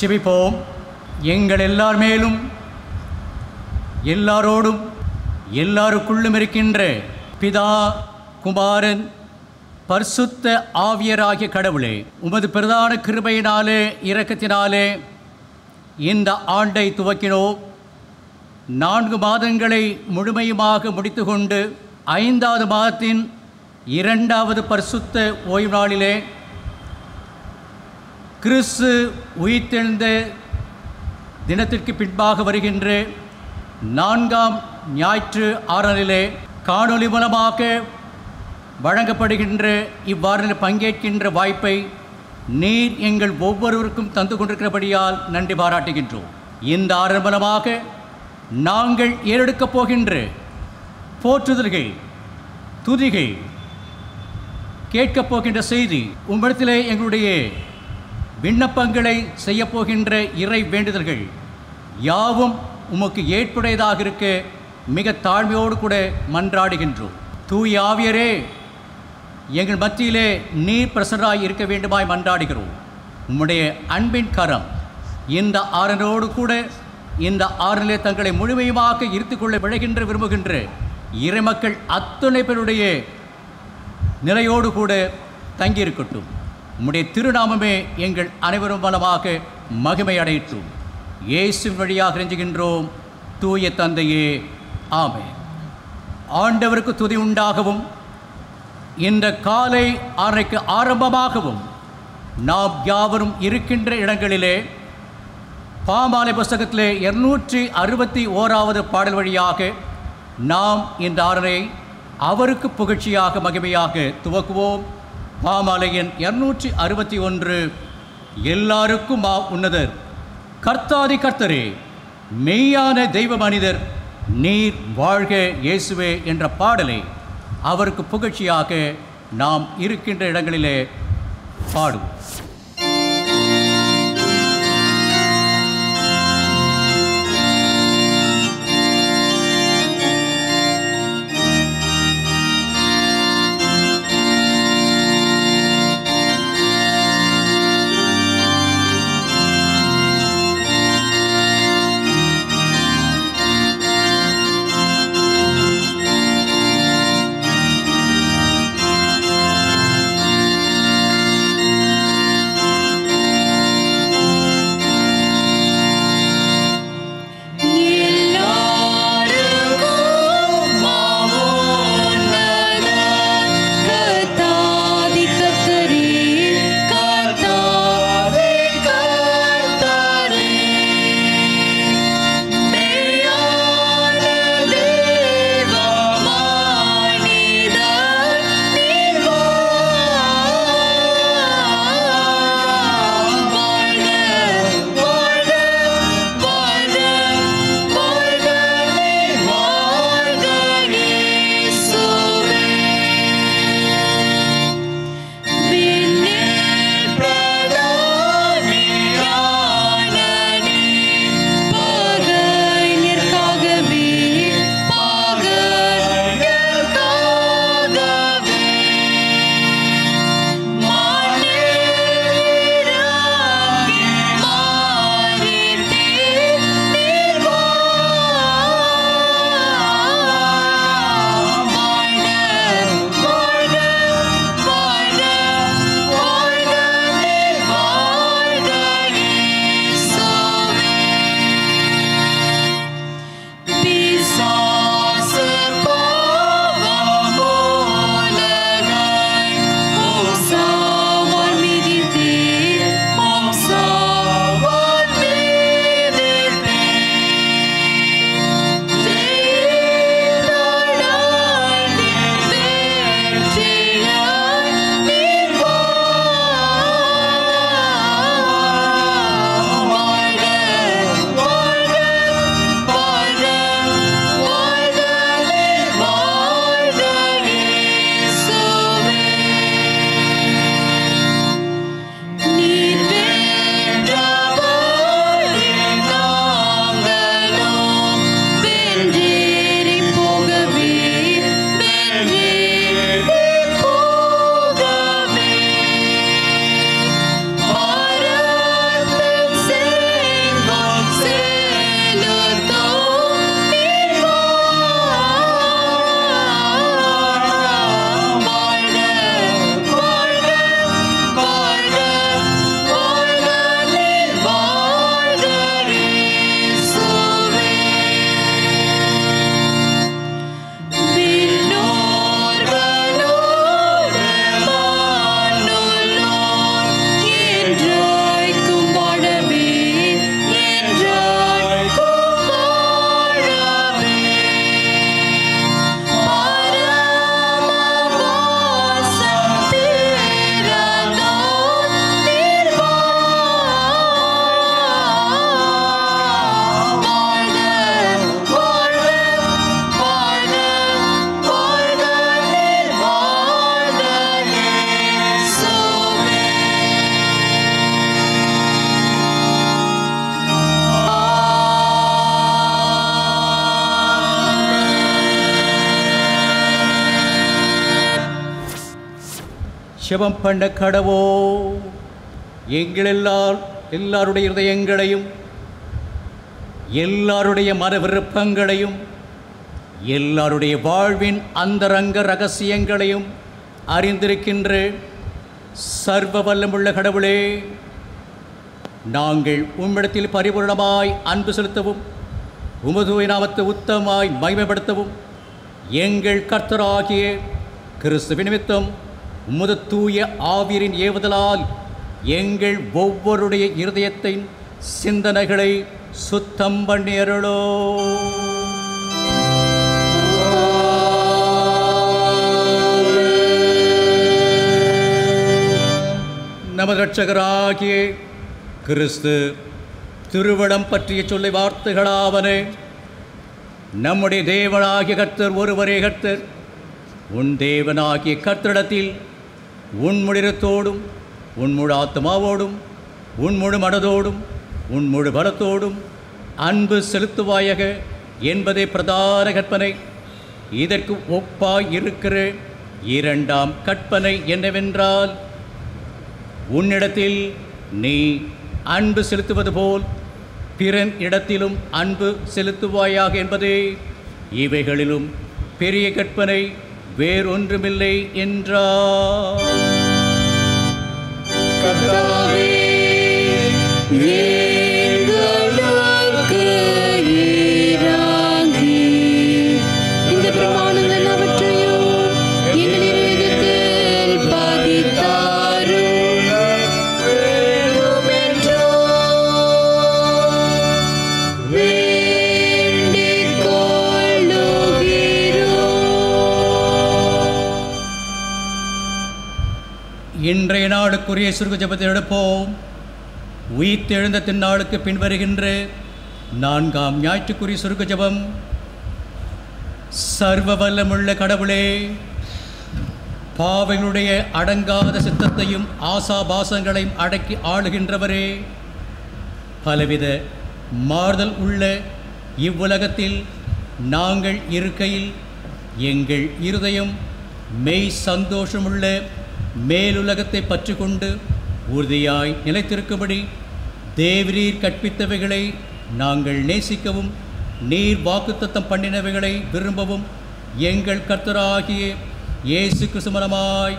சிபிப்போம் எங்கள் எல்லார் மேலும் எல்லாரோடும் எல்லாருக்குள்ளும் இருக்கின்ற பிதா குமாரன் பர்சுத்த ஆவியராகிய கடவுளே உமது பிரதான கிருபையினாலே இரக்கத்தினாலே இந்த ஆண்டை துவக்கினோம் நான்கு மாதங்களை முழுமையுமாக முடித்து கொண்டு ஐந்தாவது மாதத்தின் இரண்டாவது பரிசுத்த ஓய்வு நாளிலே கிறிஸ்து உயிர்த்தெழுந்த தினத்திற்கு பின்பாக வருகின்ற நான்காம் ஞாயிற்று ஆறலிலே காணொலி மூலமாக வழங்கப்படுகின்ற இவ்வாறில் பங்கேற்கின்ற வாய்ப்பை நீர் எங்கள் ஒவ்வொருவருக்கும் தந்து கொண்டிருக்கிறபடியால் நன்றி பாராட்டுகின்றோம் இந்த ஆறு மூலமாக நாங்கள் ஏறெடுக்கப் போகின்ற போற்றுதல்கள் துதிகள் கேட்கப் போகின்ற செய்தி உங்களிடத்திலே எங்களுடைய விண்ணப்பங்களை செய்யப்போகின்ற இறை வேண்டுதல்கள் யாவும் உமக்கு ஏற்புடையதாக இருக்க மிக தாழ்மையோடு கூட மன்றாடுகின்றோம் தூய் ஆவியரே எங்கள் மத்தியிலே நீர் பிரசராய் இருக்க வேண்டுமாய் மன்றாடுகிறோம் உம்முடைய அன்பின் கரம் இந்த ஆறனோடு கூட இந்த ஆறிலே தங்களை முழுமையுமாக இருத்து கொள்ள விளைகின்ற விரும்புகின்ற இறைமக்கள் அத்துணை பேருடைய நிலையோடு கூட தங்கியிருக்கட்டும் உம்முடைய திருநாமமே எங்கள் அனைவரும் பலமாக மகிமை அடைத்தோம் இயேசு வழியாக நெஞ்சுகின்றோம் தூய தந்தையே ஆமே ஆண்டவருக்கு துதி உண்டாகவும் இந்த காலை அறைக்கு ஆரம்பமாகவும் நாம் யாவரும் இருக்கின்ற இடங்களிலே பாமாலை புஸ்தகத்திலே இருநூற்றி அறுபத்தி ஓராவது பாடல் வழியாக நாம் இந்த ஆறனை அவருக்கு புகழ்ச்சியாக மகிமையாக துவக்குவோம் பாமாலையின் இரநூற்றி அறுபத்தி ஒன்று எல்லாருக்கும் மா உன்னதர் கர்த்தாதி கர்த்தரே மெய்யான தெய்வ மனிதர் நீர் வாழ்க இயேசுவே என்ற பாடலை அவருக்கு புகழ்ச்சியாக நாம் இருக்கின்ற இடங்களிலே பாடுவோம் ஜெபம் பண்ண கடவோ எங்களெல்லாம் எல்லாருடைய இதயங்களையும் எல்லாருடைய மன விருப்பங்களையும் எல்லாருடைய வாழ்வின் அந்தரங்க ரகசியங்களையும் அறிந்திருக்கின்ற சர்வ வல்லமுள்ள கடவுளே நாங்கள் உம்மிடத்தில் பரிபூர்ணமாய் அன்பு செலுத்தவும் உமதுவை நாமத்தை உத்தமாய் மகிமைப்படுத்தவும் எங்கள் கர்த்தராகிய கிறிஸ்துவ நிமித்தம் உமது தூய ஆவியரின் ஏவுதலால் எங்கள் ஒவ்வொருடைய இருதயத்தின் சிந்தனைகளை சுத்தம் பண்ணியருளோ நமது ரட்சகராகிய கிறிஸ்து திருவிடம் பற்றிய சொல்லி வார்த்தைகளாவனே நம்முடைய தேவனாகிய கர்த்தர் ஒருவரே கர்த்தர் உன் தேவனாகிய கர்த்தரிடத்தில் உன் முடிரத்தோடும் உன் முழு ஆத்மாவோடும் உன் முழு மனதோடும் உன் முழு பலத்தோடும் அன்பு செலுத்துவாயக என்பதே பிரதான கற்பனை இதற்கு ஒப்பாய் இருக்கிற இரண்டாம் கற்பனை என்னவென்றால் உன்னிடத்தில் நீ அன்பு செலுத்துவது போல் பிறன் இடத்திலும் அன்பு செலுத்துவாயாக என்பதே இவைகளிலும் பெரிய கற்பனை வேறொன்றுமில்லை என்றார் கர்த்தாவே மகிமைக்குரிய சுருக்கு ஜபத்தை எடுப்போம் உயிர்த்தெழுந்த திருநாளுக்கு பின்வருகின்ற நான்காம் ஞாயிற்றுக்குரிய சுருக்கு ஜபம் சர்வ வல்லமுள்ள கடவுளே பாவைகளுடைய அடங்காத சித்தத்தையும் ஆசாபாசங்களையும் அடக்கி ஆளுகின்றவரே பலவித மாறுதல் உள்ள இவ்வுலகத்தில் நாங்கள் இருக்கையில் எங்கள் இருதயம் மெய் சந்தோஷமுள்ள மேலுலகத்தை பற்றி கொண்டு உறுதியாய் நிலைத்திருக்கும்படி தேவரீர் கற்பித்தவைகளை நாங்கள் நேசிக்கவும் நீர் வாக்குத்தத்தம் பண்ணினவைகளை விரும்பவும் எங்கள் கர்த்தராகிய இயேசு கிருசுமரமாய்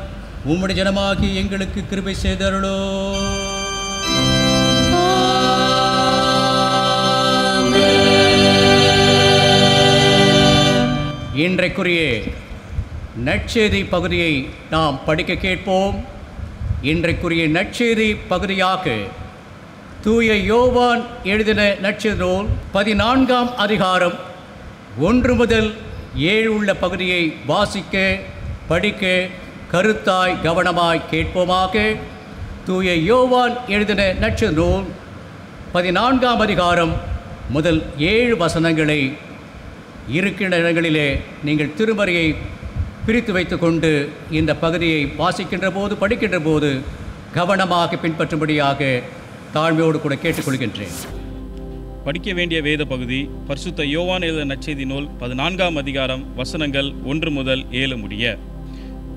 உம்முடைய ஜனமாகி எங்களுக்கு கிருபை செய்தருளோ இன்றைக்குரிய நற்செய்தி பகுதியை நாம் படிக்க கேட்போம் இன்றைக்குரிய நற்செய்தி பகுதியாக தூய யோவான் எழுதின நற்செய்தி நூல் பதினான்காம் அதிகாரம் ஒன்று முதல் ஏழு உள்ள பகுதியை வாசிக்க படிக்க கருத்தாய் கவனமாய் கேட்போமாக தூய யோவான் எழுதின நட்சு நூல் பதினான்காம் அதிகாரம் முதல் ஏழு வசனங்களை இருக்கின்ற இடங்களிலே நீங்கள் திருமறையை பிரித்து வைத்துக்கொண்டு இந்த பகுதியை வாசிக்கின்ற போது படிக்கின்ற போது கவனமாக பின்பற்றும்படியாக தாழ்மையோடு கூட கேட்டுக்கொள்கின்றேன் படிக்க வேண்டிய வேத பகுதி பரிசுத்த யோவான் எழுத நச்செய்தி நூல் பதினான்காம் அதிகாரம் வசனங்கள் ஒன்று முதல் ஏழு முடிய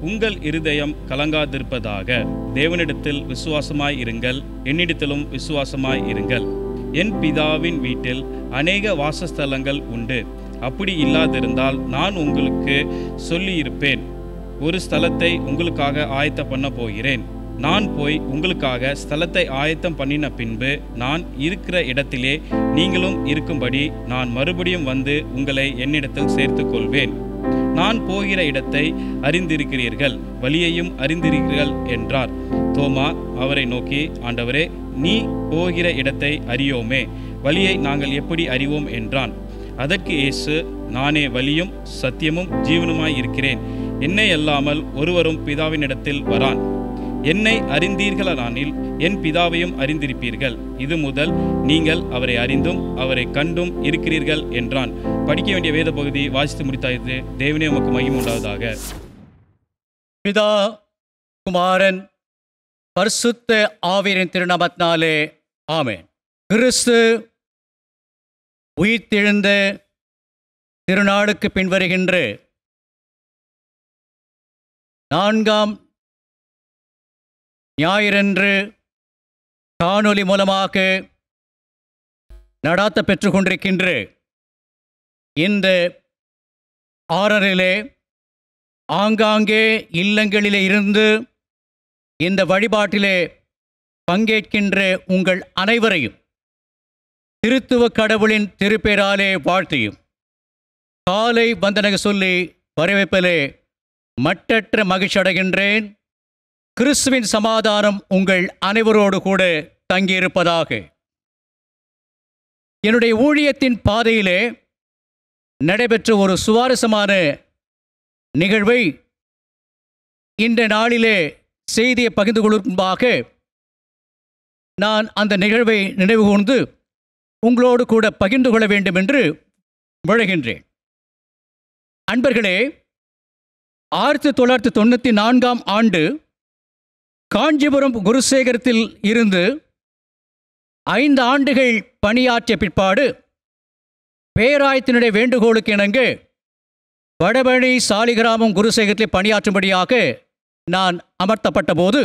உங்கள் இருதயம் கலங்காதிருப்பதாக தேவனிடத்தில் விசுவாசமாய் இருங்கள் என்னிடத்திலும் விசுவாசமாய் இருங்கள் என் பிதாவின் வீட்டில் அநேக வாசஸ்தலங்கள் உண்டு அப்படி இல்லாதிருந்தால் நான் உங்களுக்கு சொல்லியிருப்பேன் ஒரு ஸ்தலத்தை உங்களுக்காக ஆயத்தம் பண்ண போகிறேன் நான் போய் உங்களுக்காக ஸ்தலத்தை ஆயத்தம் பண்ணின பின்பு நான் இருக்கிற இடத்திலே நீங்களும் இருக்கும்படி நான் மறுபடியும் வந்து உங்களை என்னிடத்தில் சேர்த்து கொள்வேன் நான் போகிற இடத்தை அறிந்திருக்கிறீர்கள் வழியையும் அறிந்திருக்கிறீர்கள் என்றார் தோமா அவரை நோக்கி ஆண்டவரே நீ போகிற இடத்தை அறியோமே வழியை நாங்கள் எப்படி அறிவோம் என்றான் அதற்கு இயேசு நானே வலியும் சத்தியமும் ஜீவனுமாய் இருக்கிறேன் என்னை அல்லாமல் ஒருவரும் பிதாவினிடத்தில் வரான் என்னை அறிந்தீர்களானில் என் பிதாவையும் அறிந்திருப்பீர்கள் இது முதல் நீங்கள் அவரை அறிந்தும் அவரை கண்டும் இருக்கிறீர்கள் என்றான் படிக்க வேண்டிய வேத பகுதி வாசித்து முடித்தாயது தேவனே உமக்கு மகிமை உண்டாவதாக பிதா குமாரன் பரிசுத்த ஆவிரின் திருநாமத்தினாலே ஆமே கிறிஸ்து உயிர்த்தெழுந்த திருநாளுக்கு பின்வருகின்ற நான்காம் ஞாயிறன்று காணொலி மூலமாக நடாத்த பெற்று இந்த ஆறரிலே ஆங்காங்கே இல்லங்களிலே இருந்து இந்த வழிபாட்டிலே பங்கேற்கின்ற உங்கள் அனைவரையும் திருத்துவ கடவுளின் திருப்பெயராலே வாழ்த்தியும் காலை வந்தனக சொல்லி வரவேற்பிலே மட்டற்ற மகிழ்ச்சி அடைகின்றேன் கிறிஸ்துவின் சமாதானம் உங்கள் அனைவரோடு கூட தங்கியிருப்பதாக என்னுடைய ஊழியத்தின் பாதையிலே நடைபெற்ற ஒரு சுவாரஸ்யமான நிகழ்வை இந்த நாளிலே செய்தியை பகிர்ந்து கொள்ளும்பாக நான் அந்த நிகழ்வை நினைவு கூர்ந்து உங்களோடு கூட பகிர்ந்து கொள்ள வேண்டும் என்று முழகின்றேன் அன்பர்களே ஆயிரத்தி தொள்ளாயிரத்தி தொண்ணூற்றி நான்காம் ஆண்டு காஞ்சிபுரம் குருசேகரத்தில் இருந்து ஐந்து ஆண்டுகள் பணியாற்றிய பிற்பாடு பேராயத்தினுடைய வேண்டுகோளுக்கு இணங்க வடபழனி சாலிகிராமம் குருசேகரத்தில் பணியாற்றும்படியாக நான் அமர்த்தப்பட்ட போது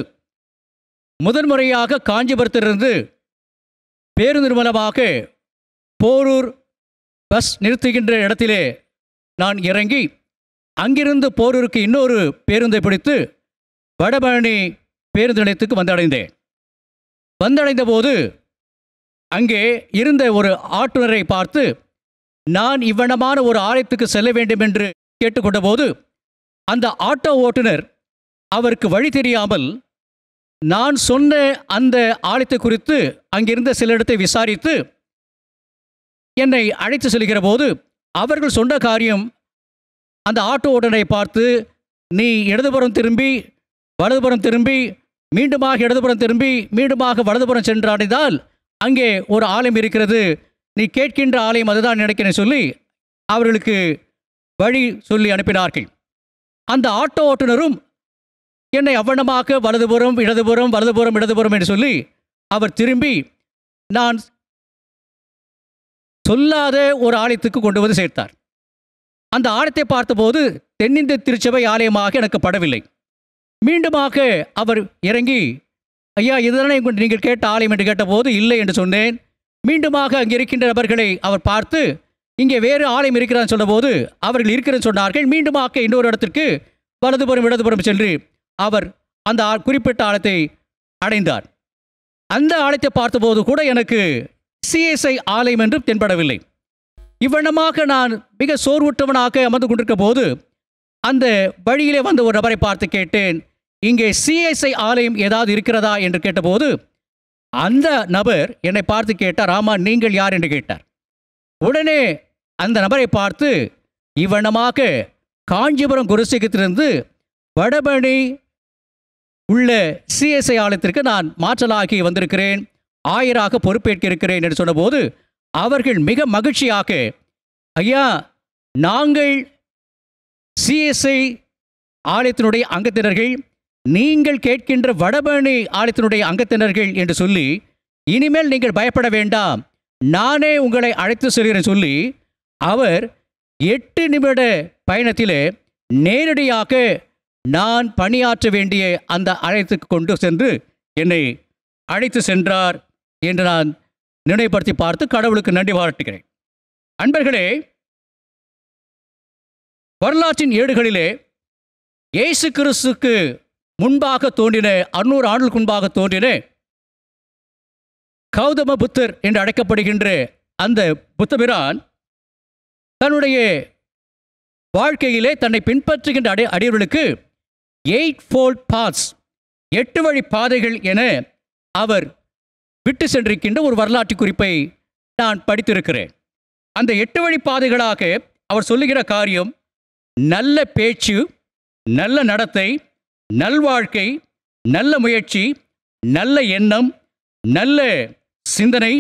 முதன்முறையாக காஞ்சிபுரத்திலிருந்து பேரு நிறுவனமாக போரூர் பஸ் நிறுத்துகின்ற இடத்திலே நான் இறங்கி அங்கிருந்து போரூருக்கு இன்னொரு பேருந்தை பிடித்து வடபழனி பேருந்து நிலையத்துக்கு வந்தடைந்தேன் வந்தடைந்த போது அங்கே இருந்த ஒரு ஆட்டுநரை பார்த்து நான் இவ்வனமான ஒரு ஆலயத்துக்கு செல்ல வேண்டும் என்று கேட்டுக்கொண்டபோது அந்த ஆட்டோ ஓட்டுநர் அவருக்கு வழி தெரியாமல் நான் சொன்ன அந்த ஆலயத்தை குறித்து அங்கிருந்த சில இடத்தை விசாரித்து என்னை அழைத்து செல்கிற போது அவர்கள் சொன்ன காரியம் அந்த ஆட்டோ ஓட்டனை பார்த்து நீ இடதுபுறம் திரும்பி வலதுபுறம் திரும்பி மீண்டுமாக இடதுபுறம் திரும்பி மீண்டுமாக வலதுபுறம் அடைந்தால் அங்கே ஒரு ஆலயம் இருக்கிறது நீ கேட்கின்ற ஆலயம் அதுதான் நினைக்கிறேன் சொல்லி அவர்களுக்கு வழி சொல்லி அனுப்பினார்கள் அந்த ஆட்டோ ஓட்டுநரும் என்னை அவ்வளமாக வலதுபுறம் இடதுபுறம் வலதுபுறம் இடதுபுறம் என்று சொல்லி அவர் திரும்பி நான் சொல்லாத ஒரு ஆலயத்துக்கு கொண்டு வந்து சேர்த்தார் அந்த ஆலயத்தை பார்த்தபோது தென்னிந்திய திருச்சபை ஆலயமாக எனக்கு படவில்லை மீண்டுமாக அவர் இறங்கி ஐயா இதுதானே நீங்கள் கேட்ட ஆலயம் என்று கேட்டபோது இல்லை என்று சொன்னேன் மீண்டுமாக அங்கே இருக்கின்ற நபர்களை அவர் பார்த்து இங்கே வேறு ஆலயம் இருக்கிறான்னு சொன்னபோது அவர்கள் இருக்கிறேன்னு சொன்னார்கள் மீண்டுமாக இன்னொரு இடத்திற்கு வலதுபுறம் இடதுபுறம் சென்று அவர் அந்த குறிப்பிட்ட ஆலயத்தை அடைந்தார் அந்த ஆலயத்தை பார்த்தபோது கூட எனக்கு சிஎஸ்ஐ ஆலயம் என்றும் தென்படவில்லை இவ்வண்ணமாக நான் மிக சோர்வுற்றவனாக அமர்ந்து கொண்டிருக்க போது அந்த வழியிலே வந்த ஒரு நபரை பார்த்து கேட்டேன் இங்கே சிஎஸ்ஐ ஆலயம் ஏதாவது இருக்கிறதா என்று கேட்டபோது அந்த நபர் என்னை பார்த்து கேட்டார் ஆமா நீங்கள் யார் என்று கேட்டார் உடனே அந்த நபரை பார்த்து இவ்வண்ணமாக காஞ்சிபுரம் குருசேகத்திலிருந்து வடபழனி உள்ள சிஎஸ்ஐ ஆலயத்திற்கு நான் மாற்றலாகி வந்திருக்கிறேன் ஆயராக பொறுப்பேற்க இருக்கிறேன் என்று சொன்னபோது அவர்கள் மிக மகிழ்ச்சியாக ஐயா நாங்கள் சிஎஸ்ஐ ஆலயத்தினுடைய அங்கத்தினர்கள் நீங்கள் கேட்கின்ற வடபழனி ஆலயத்தினுடைய அங்கத்தினர்கள் என்று சொல்லி இனிமேல் நீங்கள் பயப்பட வேண்டாம் நானே உங்களை அழைத்து செல்கிறேன் சொல்லி அவர் எட்டு நிமிட பயணத்திலே நேரடியாக நான் பணியாற்ற வேண்டிய அந்த அழைத்துக்கு கொண்டு சென்று என்னை அழைத்து சென்றார் என்று நான் நினைவுபடுத்தி பார்த்து கடவுளுக்கு நன்றி பாராட்டுகிறேன் அன்பர்களே வரலாற்றின் ஏடுகளிலே இயேசு கிறிஸ்துக்கு முன்பாக தோன்றின அறுநூறு ஆண்டுக்கு முன்பாக தோன்றின கௌதம புத்தர் என்று அழைக்கப்படுகின்ற அந்த புத்தபிரான் தன்னுடைய வாழ்க்கையிலே தன்னை பின்பற்றுகின்ற அடை அடியவர்களுக்கு எயிட் ஃபோல்ட் பாத்ஸ் எட்டு வழி பாதைகள் என அவர் விட்டு சென்றிருக்கின்ற ஒரு வரலாற்று குறிப்பை நான் படித்திருக்கிறேன் அந்த எட்டு வழி பாதைகளாக அவர் சொல்லுகிற காரியம் நல்ல பேச்சு நல்ல நடத்தை நல்வாழ்க்கை நல்ல முயற்சி நல்ல எண்ணம் நல்ல சிந்தனை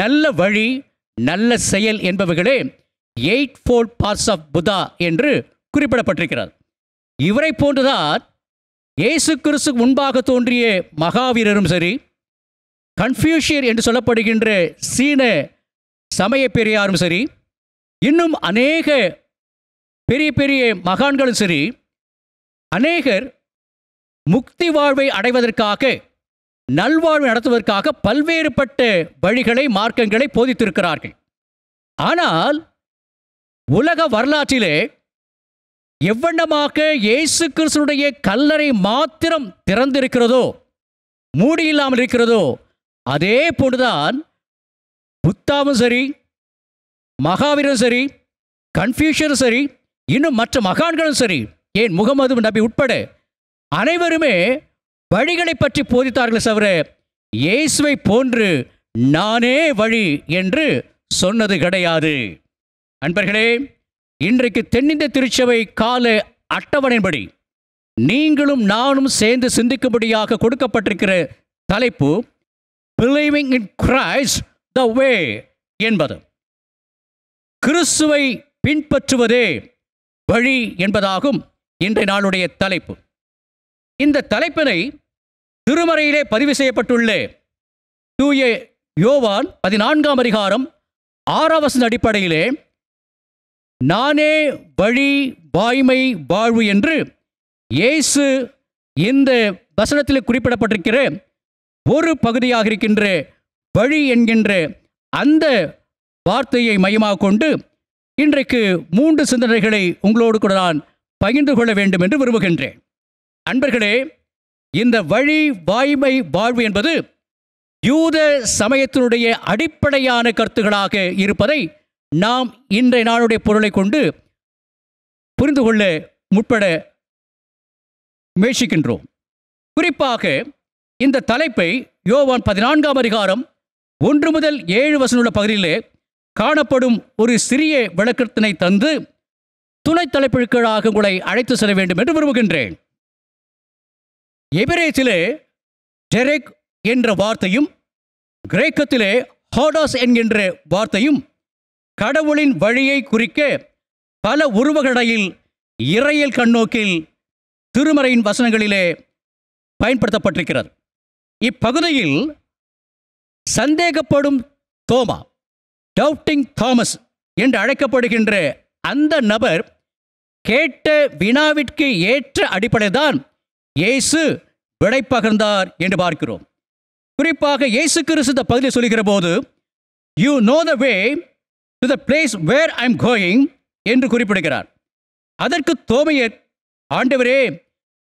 நல்ல வழி நல்ல செயல் என்பவைகளே eight fold parts of Buddha என்று குறிப்பிடப்பட்டிருக்கிறார் இவரை போன்றுதான் இயேசு கிறிஸ்து முன்பாக தோன்றிய மகாவீரரும் சரி கன்ஃபியூஷியர் என்று சொல்லப்படுகின்ற சீன சமய பெரியாரும் சரி இன்னும் அநேக பெரிய பெரிய மகான்களும் சரி அநேகர் முக்தி வாழ்வை அடைவதற்காக நல்வாழ்வு நடத்துவதற்காக பல்வேறுபட்ட வழிகளை மார்க்கங்களை போதித்திருக்கிறார்கள் ஆனால் உலக வரலாற்றிலே எவ்வண்ணமாக இயேசு கிறிஸ்துடைய கல்லறை மாத்திரம் திறந்திருக்கிறதோ மூடி இல்லாமல் இருக்கிறதோ அதே போன்றுதான் புத்தாவும் சரி மகாவீரும் சரி கன்ஃபியூஷனும் சரி இன்னும் மற்ற மகான்களும் சரி ஏன் முகமது நபி உட்பட அனைவருமே வழிகளை பற்றி போதித்தார்கள் தவிர இயேசுவை போன்று நானே வழி என்று சொன்னது கிடையாது அன்பர்களே இன்றைக்கு தென்னிந்திய திருச்சபை கால அட்டவணையின்படி நீங்களும் நானும் சேர்ந்து சிந்திக்கும்படியாக கொடுக்கப்பட்டிருக்கிற தலைப்பு பிலீவிங் இன் கிரைஸ் த வே என்பது கிறிஸ்துவை பின்பற்றுவதே வழி என்பதாகும் இன்றைய நாளுடைய தலைப்பு இந்த தலைப்பினை திருமறையிலே பதிவு செய்யப்பட்டுள்ள தூய யோவான் பதினான்காம் அதிகாரம் ஆறாவசன் அடிப்படையிலே நானே வழி வாய்மை வாழ்வு என்று இயேசு இந்த வசனத்தில் குறிப்பிடப்பட்டிருக்கிற ஒரு பகுதியாக இருக்கின்ற வழி என்கின்ற அந்த வார்த்தையை மையமாக கொண்டு இன்றைக்கு மூன்று சிந்தனைகளை உங்களோடு கூட நான் பகிர்ந்து கொள்ள வேண்டும் என்று விரும்புகின்றேன் அன்பர்களே இந்த வழி வாய்மை வாழ்வு என்பது யூத சமயத்தினுடைய அடிப்படையான கருத்துக்களாக இருப்பதை நாம் இன்றைய நாளுடைய பொருளை கொண்டு புரிந்து கொள்ள முற்பட முயற்சிக்கின்றோம் குறிப்பாக இந்த தலைப்பை யோவான் பதினான்காம் அதிகாரம் ஒன்று முதல் ஏழு வசனுள்ள பகுதியிலே காணப்படும் ஒரு சிறிய விளக்கத்தினை தந்து துணை தலைப்புகளாக உங்களை அழைத்து செல்ல வேண்டும் என்று விரும்புகின்றேன் எபிரேத்திலே டெரெக் என்ற வார்த்தையும் கிரேக்கத்திலே ஹோடாஸ் என்கின்ற வார்த்தையும் கடவுளின் வழியை குறிக்க பல உருவகடையில் இறையல் கண்ணோக்கில் திருமறையின் வசனங்களிலே பயன்படுத்தப்பட்டிருக்கிறது இப்பகுதியில் சந்தேகப்படும் தோமா டவுட்டிங் தாமஸ் என்று அழைக்கப்படுகின்ற அந்த நபர் கேட்ட வினாவிற்கு ஏற்ற அடிப்படைதான் இயேசு விடை பகிர்ந்தார் என்று பார்க்கிறோம் குறிப்பாக இயேசு கிறிஸ்து பகுதியை சொல்கிற போது you know the way to the place where I am going என்று குறிப்பிடுகிறார் அதற்கு தோமையர் ஆண்டவரே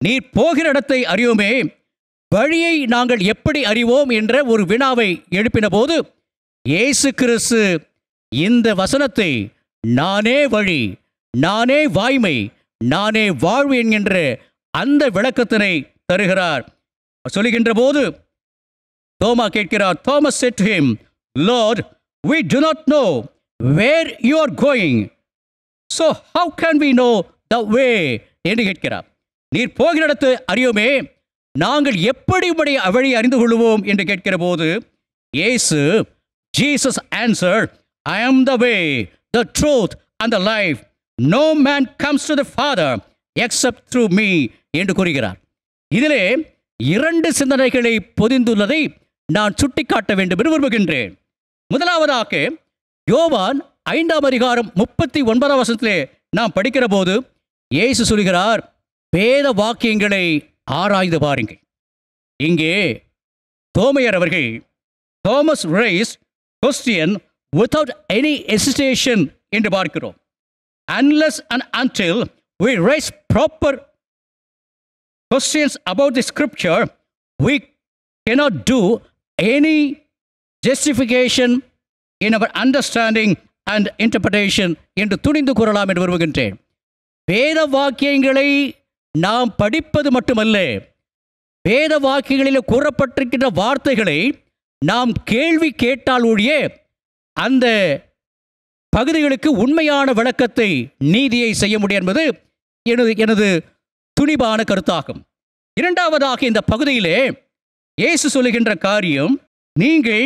நீர் போகிற இடத்தை அறியோமே வழியை நாங்கள் எப்படி அறிவோம் என்ற ஒரு வினாவை எழுப்பின போது ஏசு கிறிஸ்து இந்த வசனத்தை நானே வழி நானே வாய்மை நானே வாழ்வு என்கின்ற அந்த விளக்கத்தினை தருகிறார் சொல்லுகின்ற போது தோமா கேட்கிறார் Thomas said him Lord we do not know where you are going so how can we know the way என்று கேட்கிறார் நீர் போகிற இடத்து அறியோமே நாங்கள் எப்படி உடைய வழி அறிந்து கொள்வோம் என்று கேட்கிற போது ஏசு Jesus answer I am the way the truth and the life no man comes to the Father except through me என்று கூறுகிறார் இதிலே இரண்டு சிந்தனைகளை பொதிந்துள்ளதை நான் சுட்டிக்காட்ட வேண்டும் என்று விரும்புகின்றேன் முதலாவதாக யோவான் ஐந்தாம் அதிகாரம் முப்பத்தி ஒன்பதாம் வருஷத்திலே நாம் படிக்கிற போது ஏசு சொல்கிறார் வேத வாக்கியங்களை ஆராய்ந்து பாருங்கள் இங்கே தோமையர் அவர்கள் Thomas raise question without any hesitation என்று பார்க்கிறோம் unless and until we raise proper questions about the scripture we cannot do any justification in our understanding and interpretation என்று துணிந்து கூறலாம் என்று விரும்புகின்றேன் வேத வாக்கியங்களை நாம் படிப்பது மட்டுமல்ல வேத வாக்கியங்களில் கூறப்பட்டிருக்கின்ற வார்த்தைகளை நாம் கேள்வி கேட்டால் ஒழிய அந்த பகுதிகளுக்கு உண்மையான விளக்கத்தை நீதியை செய்ய முடியும் என்பது எனது எனது துணிவான கருத்தாகும் இரண்டாவதாக இந்த பகுதியிலே இயேசு சொல்லுகின்ற காரியம் நீங்கள்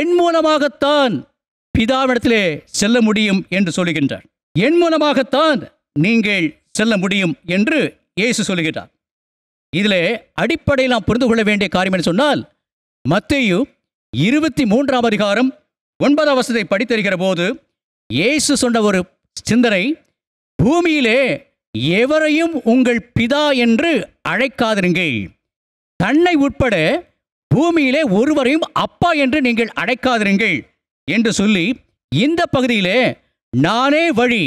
என் மூலமாகத்தான் பிதாவிடத்திலே செல்ல முடியும் என்று சொல்லுகின்றார் என் மூலமாகத்தான் நீங்கள் செல்ல முடியும் என்று இயேசு சொல்லுகிறார் இதிலே அடிப்படையில் நாம் புரிந்து கொள்ள வேண்டிய காரியம் என்று சொன்னால் மத்தியு இருபத்தி மூன்றாம் அதிகாரம் ஒன்பதாம் வசத்தை படித்திருக்கிற போது இயேசு சொன்ன ஒரு சிந்தனை பூமியிலே எவரையும் உங்கள் பிதா என்று அழைக்காதிருங்கள் தன்னை உட்பட பூமியிலே ஒருவரையும் அப்பா என்று நீங்கள் அழைக்காதிருங்கள் என்று சொல்லி இந்த பகுதியிலே நானே வழி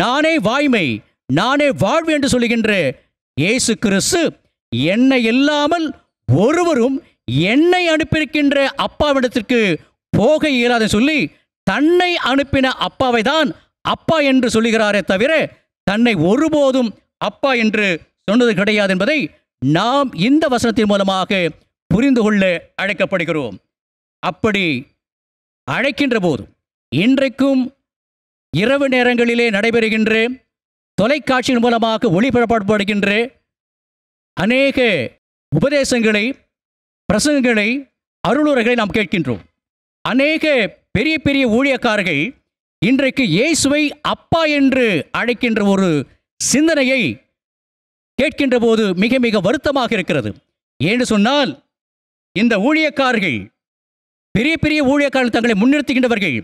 நானே வாய்மை நானே வாழ்வு என்று சொல்லுகின்ற இயேசு கிறிஸ்து என்னை இல்லாமல் ஒருவரும் என்னை அனுப்பியிருக்கின்ற அப்பாவிடத்திற்கு போக இயலாத சொல்லி தன்னை அனுப்பின அப்பாவை தான் அப்பா என்று சொல்லுகிறாரே தவிர தன்னை ஒருபோதும் அப்பா என்று சொன்னது கிடையாது என்பதை நாம் இந்த வசனத்தின் மூலமாக புரிந்து கொள்ள அழைக்கப்படுகிறோம் அப்படி அழைக்கின்ற போது இன்றைக்கும் இரவு நேரங்களிலே நடைபெறுகின்ற தொலைக்காட்சியின் மூலமாக ஒளிபரப்படுகின்ற அநேக உபதேசங்களை பிரசங்களை அருளுரைகளை நாம் கேட்கின்றோம் அநேக பெரிய பெரிய ஊழியக்காரர்கள் இன்றைக்கு இயேசுவை அப்பா என்று அழைக்கின்ற ஒரு சிந்தனையை கேட்கின்ற போது மிக மிக வருத்தமாக இருக்கிறது ஏன்னு சொன்னால் இந்த ஊழியக்காரர்கள் பெரிய பெரிய ஊழியக்காரர்கள் தங்களை முன்னிறுத்துகின்றவர்கள்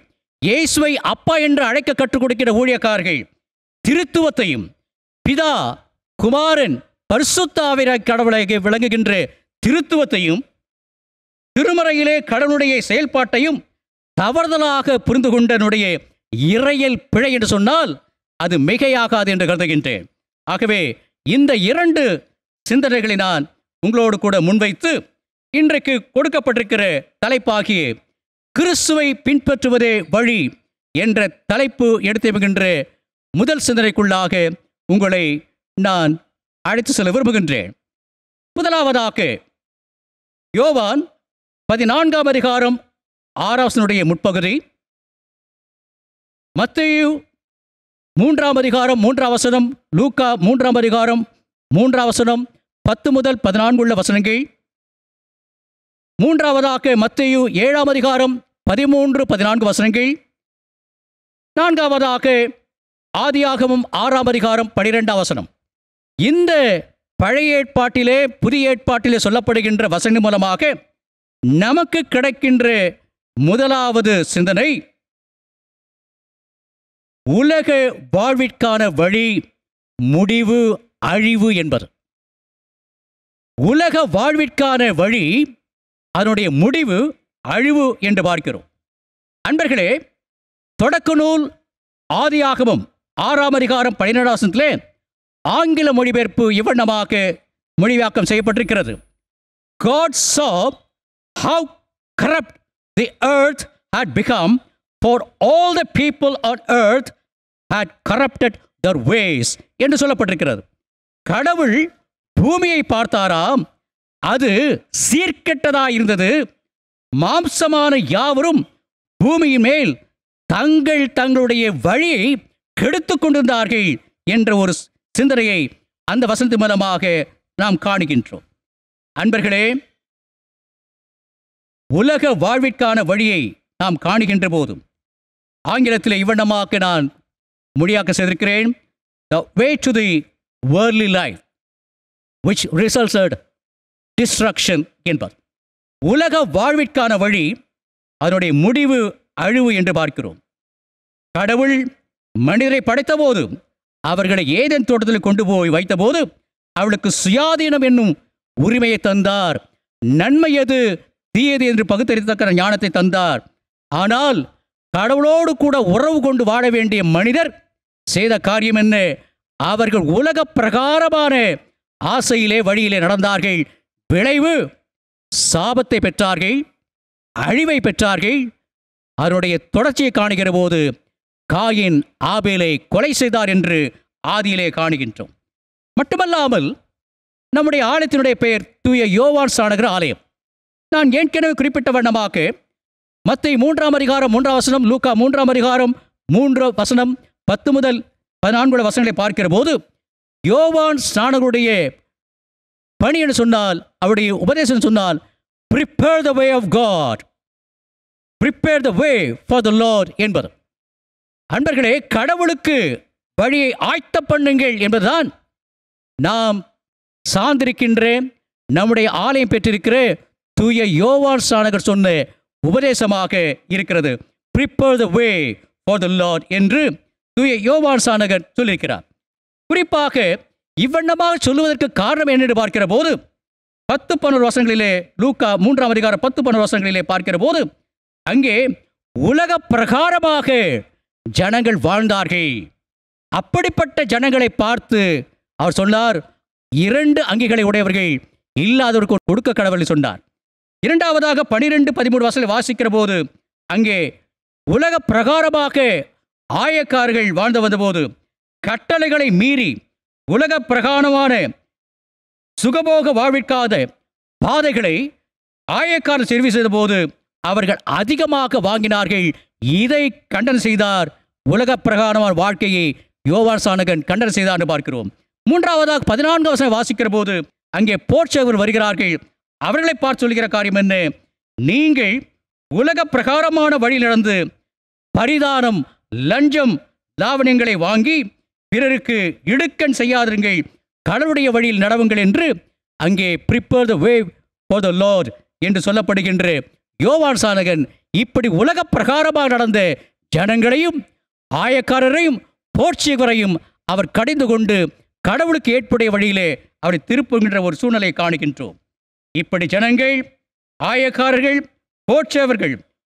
இயேசுவை அப்பா என்று அழைக்க கற்றுக் கொடுக்கிற ஊழியக்காரர்கள் திருத்துவத்தையும் பிதா குமாரன் பரிசுத்தாவிர கடவுளாக விளங்குகின்ற திருத்துவத்தையும் திருமறையிலே கடவுளுடைய செயல்பாட்டையும் தவறுதலாக புரிந்து கொண்டனுடைய இறையல் பிழை என்று சொன்னால் அது மிகையாகாது என்று கருதுகின்றேன் ஆகவே இந்த இரண்டு சிந்தனைகளை நான் உங்களோடு கூட முன்வைத்து இன்றைக்கு கொடுக்கப்பட்டிருக்கிற தலைப்பாகி கிறிஸ்துவை பின்பற்றுவதே வழி என்ற தலைப்பு எடுத்துகின்ற முதல் சிந்தனைக்குள்ளாக உங்களை நான் அழைத்து செல்ல விரும்புகின்றேன் முதலாவதாக யோவான் பதினான்காம் அதிகாரம் ஆராசனுடைய முற்பகுதி மத்தையு மூன்றாம் அதிகாரம் மூன்றாம் வசனம் லூக்கா மூன்றாம் அதிகாரம் மூன்றாம் வசனம் பத்து முதல் பதினான்கு உள்ள வசனங்கள் மூன்றாவதாக மத்தையு ஏழாம் அதிகாரம் பதிமூன்று பதினான்கு வசனங்கள் நான்காவதாக ஆதியாகமும் ஆறாம் அதிகாரம் பனிரெண்டாம் வசனம் இந்த பழைய ஏற்பாட்டிலே புதிய ஏற்பாட்டிலே சொல்லப்படுகின்ற வசனம் மூலமாக நமக்கு கிடைக்கின்ற முதலாவது சிந்தனை உலக வாழ்விற்கான வழி முடிவு அழிவு என்பது உலக வாழ்விற்கான வழி அதனுடைய முடிவு அழிவு என்று பார்க்கிறோம் அன்பர்களே தொடக்க நூல் ஆதியாகவும் ஆறாம் அதிகாரம் பதினேழாசனத்திலே ஆங்கில மொழிபெயர்ப்பு இவ்வண்ணமாக மொழிவாக்கம் செய்யப்பட்டிருக்கிறது God saw how corrupt the earth had become for all the people on earth had corrupted their ways என்று சொல்லப்பட்டிருக்கிறது கடவுள் பூமியை பார்த்தாராம் அது சீர்கெட்டதாயிருந்தது மாம்சமான யாவரும் பூமியின் மேல் தங்கள் தங்களுடைய வழியை கெடுத்து கொண்டிருந்தார்கள் என்ற ஒரு சிந்தனையை அந்த வசந்தி மூலமாக நாம் காணுகின்றோம் அன்பர்களே உலக வாழ்விற்கான வழியை நாம் காணுகின்ற போதும் ஆங்கிலத்தில் இவ்வண்ணமாக நான் மொழியாக்க செய்திருக்கிறேன் த வே டு தி வேர்லி லைஃப் விச் ரிசல்ட் டிஸ்ட்ரக்ஷன் என்பார் உலக வாழ்விற்கான வழி அதனுடைய முடிவு அழிவு என்று பார்க்கிறோம் கடவுள் மனிதரை படைத்தபோது அவர்களை ஏதேன் தோட்டத்தில் கொண்டு போய் வைத்தபோது அவளுக்கு சுயாதீனம் என்னும் உரிமையை தந்தார் நன்மை எது தீயது என்று பகுத்தறித்தக்கிற ஞானத்தை தந்தார் ஆனால் கடவுளோடு கூட உறவு கொண்டு வாழ வேண்டிய மனிதர் செய்த காரியம் என்ன அவர்கள் உலக பிரகாரமான ஆசையிலே வழியிலே நடந்தார்கள் விளைவு சாபத்தை பெற்றார்கள் அழிவை பெற்றார்கள் அவருடைய தொடர்ச்சியை காணுகிற போது காயின் ஆபேலை கொலை செய்தார் என்று ஆதியிலே காணுகின்றோம் மட்டுமல்லாமல் நம்முடைய ஆலயத்தினுடைய பெயர் தூய யோவான் சாணகர் ஆலயம் நான் ஏற்கனவே குறிப்பிட்ட வண்ணமாக மத்தை மூன்றாம் அதிகாரம் மூன்றாம் வசனம் லூக்கா மூன்றாம் அதிகாரம் மூன்று வசனம் பத்து முதல் பதினான்கு வசனங்களை பார்க்கிற போது யோவான் ஸ்நானகருடைய பணி என்று சொன்னால் அவருடைய உபதேசம் சொன்னால் prepare the way of God prepare the way for the Lord என்பது அன்பர்களே கடவுளுக்கு வழியை ஆய்த்த பண்ணுங்கள் என்பதுதான் நாம் சார்ந்திருக்கின்றேன் நம்முடைய ஆலயம் பெற்றிருக்கிற தூய யோவார் சாணகர் சொன்ன உபதேசமாக இருக்கிறது prepare the way for the Lord என்று தூய யோவார் சாணகர் சொல்லியிருக்கிறார் குறிப்பாக இவ்வண்ணமாக சொல்லுவதற்கு காரணம் என்னென்று பார்க்கிற போது பத்து பன்னூறு வசங்களிலே லூக்கா மூன்றாம் அதிகாரம் பத்து பன்னூறு வசங்களிலே பார்க்கிற போது அங்கே உலக பிரகாரமாக ஜனங்கள் வாழ்ந்தார்கள் அப்படிப்பட்ட ஜனங்களை பார்த்து அவர் சொன்னார் இரண்டு அங்கிகளை உடையவர்கள் இல்லாதவருக்கு கொடுக்க கடவுள் சொன்னார் இரண்டாவதாக பனிரெண்டு பதிமூணு வசதி வாசிக்கிற போது அங்கே உலக பிரகாரமாக ஆயக்காரர்கள் வாழ்ந்து வந்தபோது கட்டளைகளை மீறி உலக பிரகாணமான சுகபோக வாழ்விற்காத பாதைகளை ஆயக்கார தெரிவு செய்த போது அவர்கள் அதிகமாக வாங்கினார்கள் இதை கண்டனம் செய்தார் உலக பிரகாணமான வாழ்க்கையை யோவான் சானகன் கண்டனம் செய்தார் என்று பார்க்கிறோம் மூன்றாவதாக பதினான்கு வருஷம் வாசிக்கிற போது அங்கே போர்ச்சவர் வருகிறார்கள் அவர்களை பார்த்து சொல்கிற காரியம் என்ன நீங்கள் உலக பிரகாரமான வழியில் நடந்து பரிதானம் லஞ்சம் லாவணியங்களை வாங்கி பிறருக்கு இடுக்கண் செய்யாதிருங்கள் கடவுளுடைய வழியில் நடவுங்கள் என்று அங்கே ப்ரிப்பேர் த வே ஃபார் த லோர் என்று சொல்லப்படுகின்ற யோவான் சாதகன் இப்படி உலக பிரகாரமாக நடந்த ஜனங்களையும் ஆயக்காரரையும் போர்ச்சியகரையும் அவர் கடிந்து கொண்டு கடவுளுக்கு ஏற்புடைய வழியிலே அவரை திருப்புகின்ற ஒரு சூழ்நிலை காணுகின்றோம் இப்படி ஜனங்கள் ஆயக்காரர்கள் போட்சேவர்கள்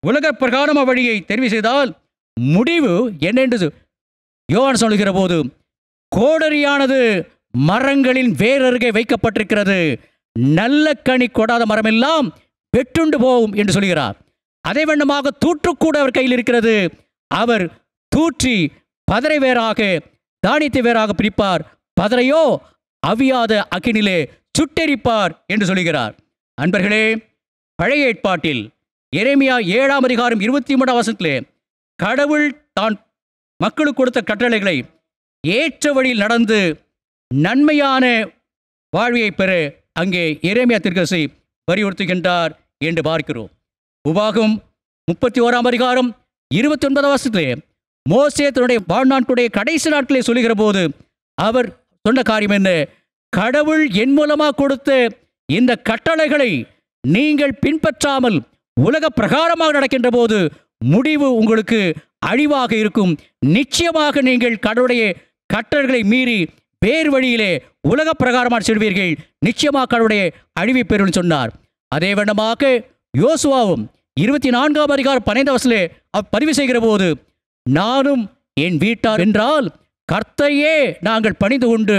உலக பிரகாரம வழியை தெரிவு செய்தால் முடிவு என்னென்று யோவான் சொல்கிற போது கோடரியானது மரங்களின் வேறருகே வைக்கப்பட்டிருக்கிறது நல்ல கனி கொடாத மரமெல்லாம் வெட்டுண்டு போகும் என்று சொல்கிறார் அதே வண்ணமாக தூற்றுக்கூட அவர் கையில் இருக்கிறது அவர் தூற்றி பதரை வேறாக தானியத்தை வேறாக பிரிப்பார் பதரையோ அவியாத அக்கினிலே சுட்டெரிப்பார் என்று சொல்கிறார் அன்பர்களே பழைய ஏற்பாட்டில் எரேமியா ஏழாம் அதிகாரம் இருபத்தி மூணாம் வசத்திலே கடவுள் தான் மக்களுக்கு கொடுத்த கட்டளைகளை ஏற்ற வழியில் நடந்து நன்மையான வாழ்வியை பெற அங்கே இறைமையா திருக்கசை வலியுறுத்துகின்றார் என்று பார்க்கிறோம் உபாகம் முப்பத்தி ஓராம் அதிகாரம் இருபத்தி ஒன்பதாம் வருஷத்திலே மோசே தன்னுடைய வாழ்நாட்களுடைய கடைசி நாட்களை சொல்லுகிற போது அவர் சொன்ன காரியம் என்ன கடவுள் என் மூலமாக கொடுத்த இந்த கட்டளைகளை நீங்கள் பின்பற்றாமல் உலக பிரகாரமாக நடக்கின்ற போது முடிவு உங்களுக்கு அழிவாக இருக்கும் நிச்சயமாக நீங்கள் கடவுளுடைய கட்டளைகளை மீறி வேறு வழியிலே உலக பிரகாரமாக செல்வீர்கள் நிச்சயமாக கடவுளுடைய அழிவை பெறும் சொன்னார் அதே வண்ணமாக யோசுவாவும் இருபத்தி நான்காம் அதிகாரம் பன்னெண்டு வசலே அவர் பதிவு செய்கிற போது நானும் என் வீட்டார் என்றால் கர்த்தையே நாங்கள் பணிந்து கொண்டு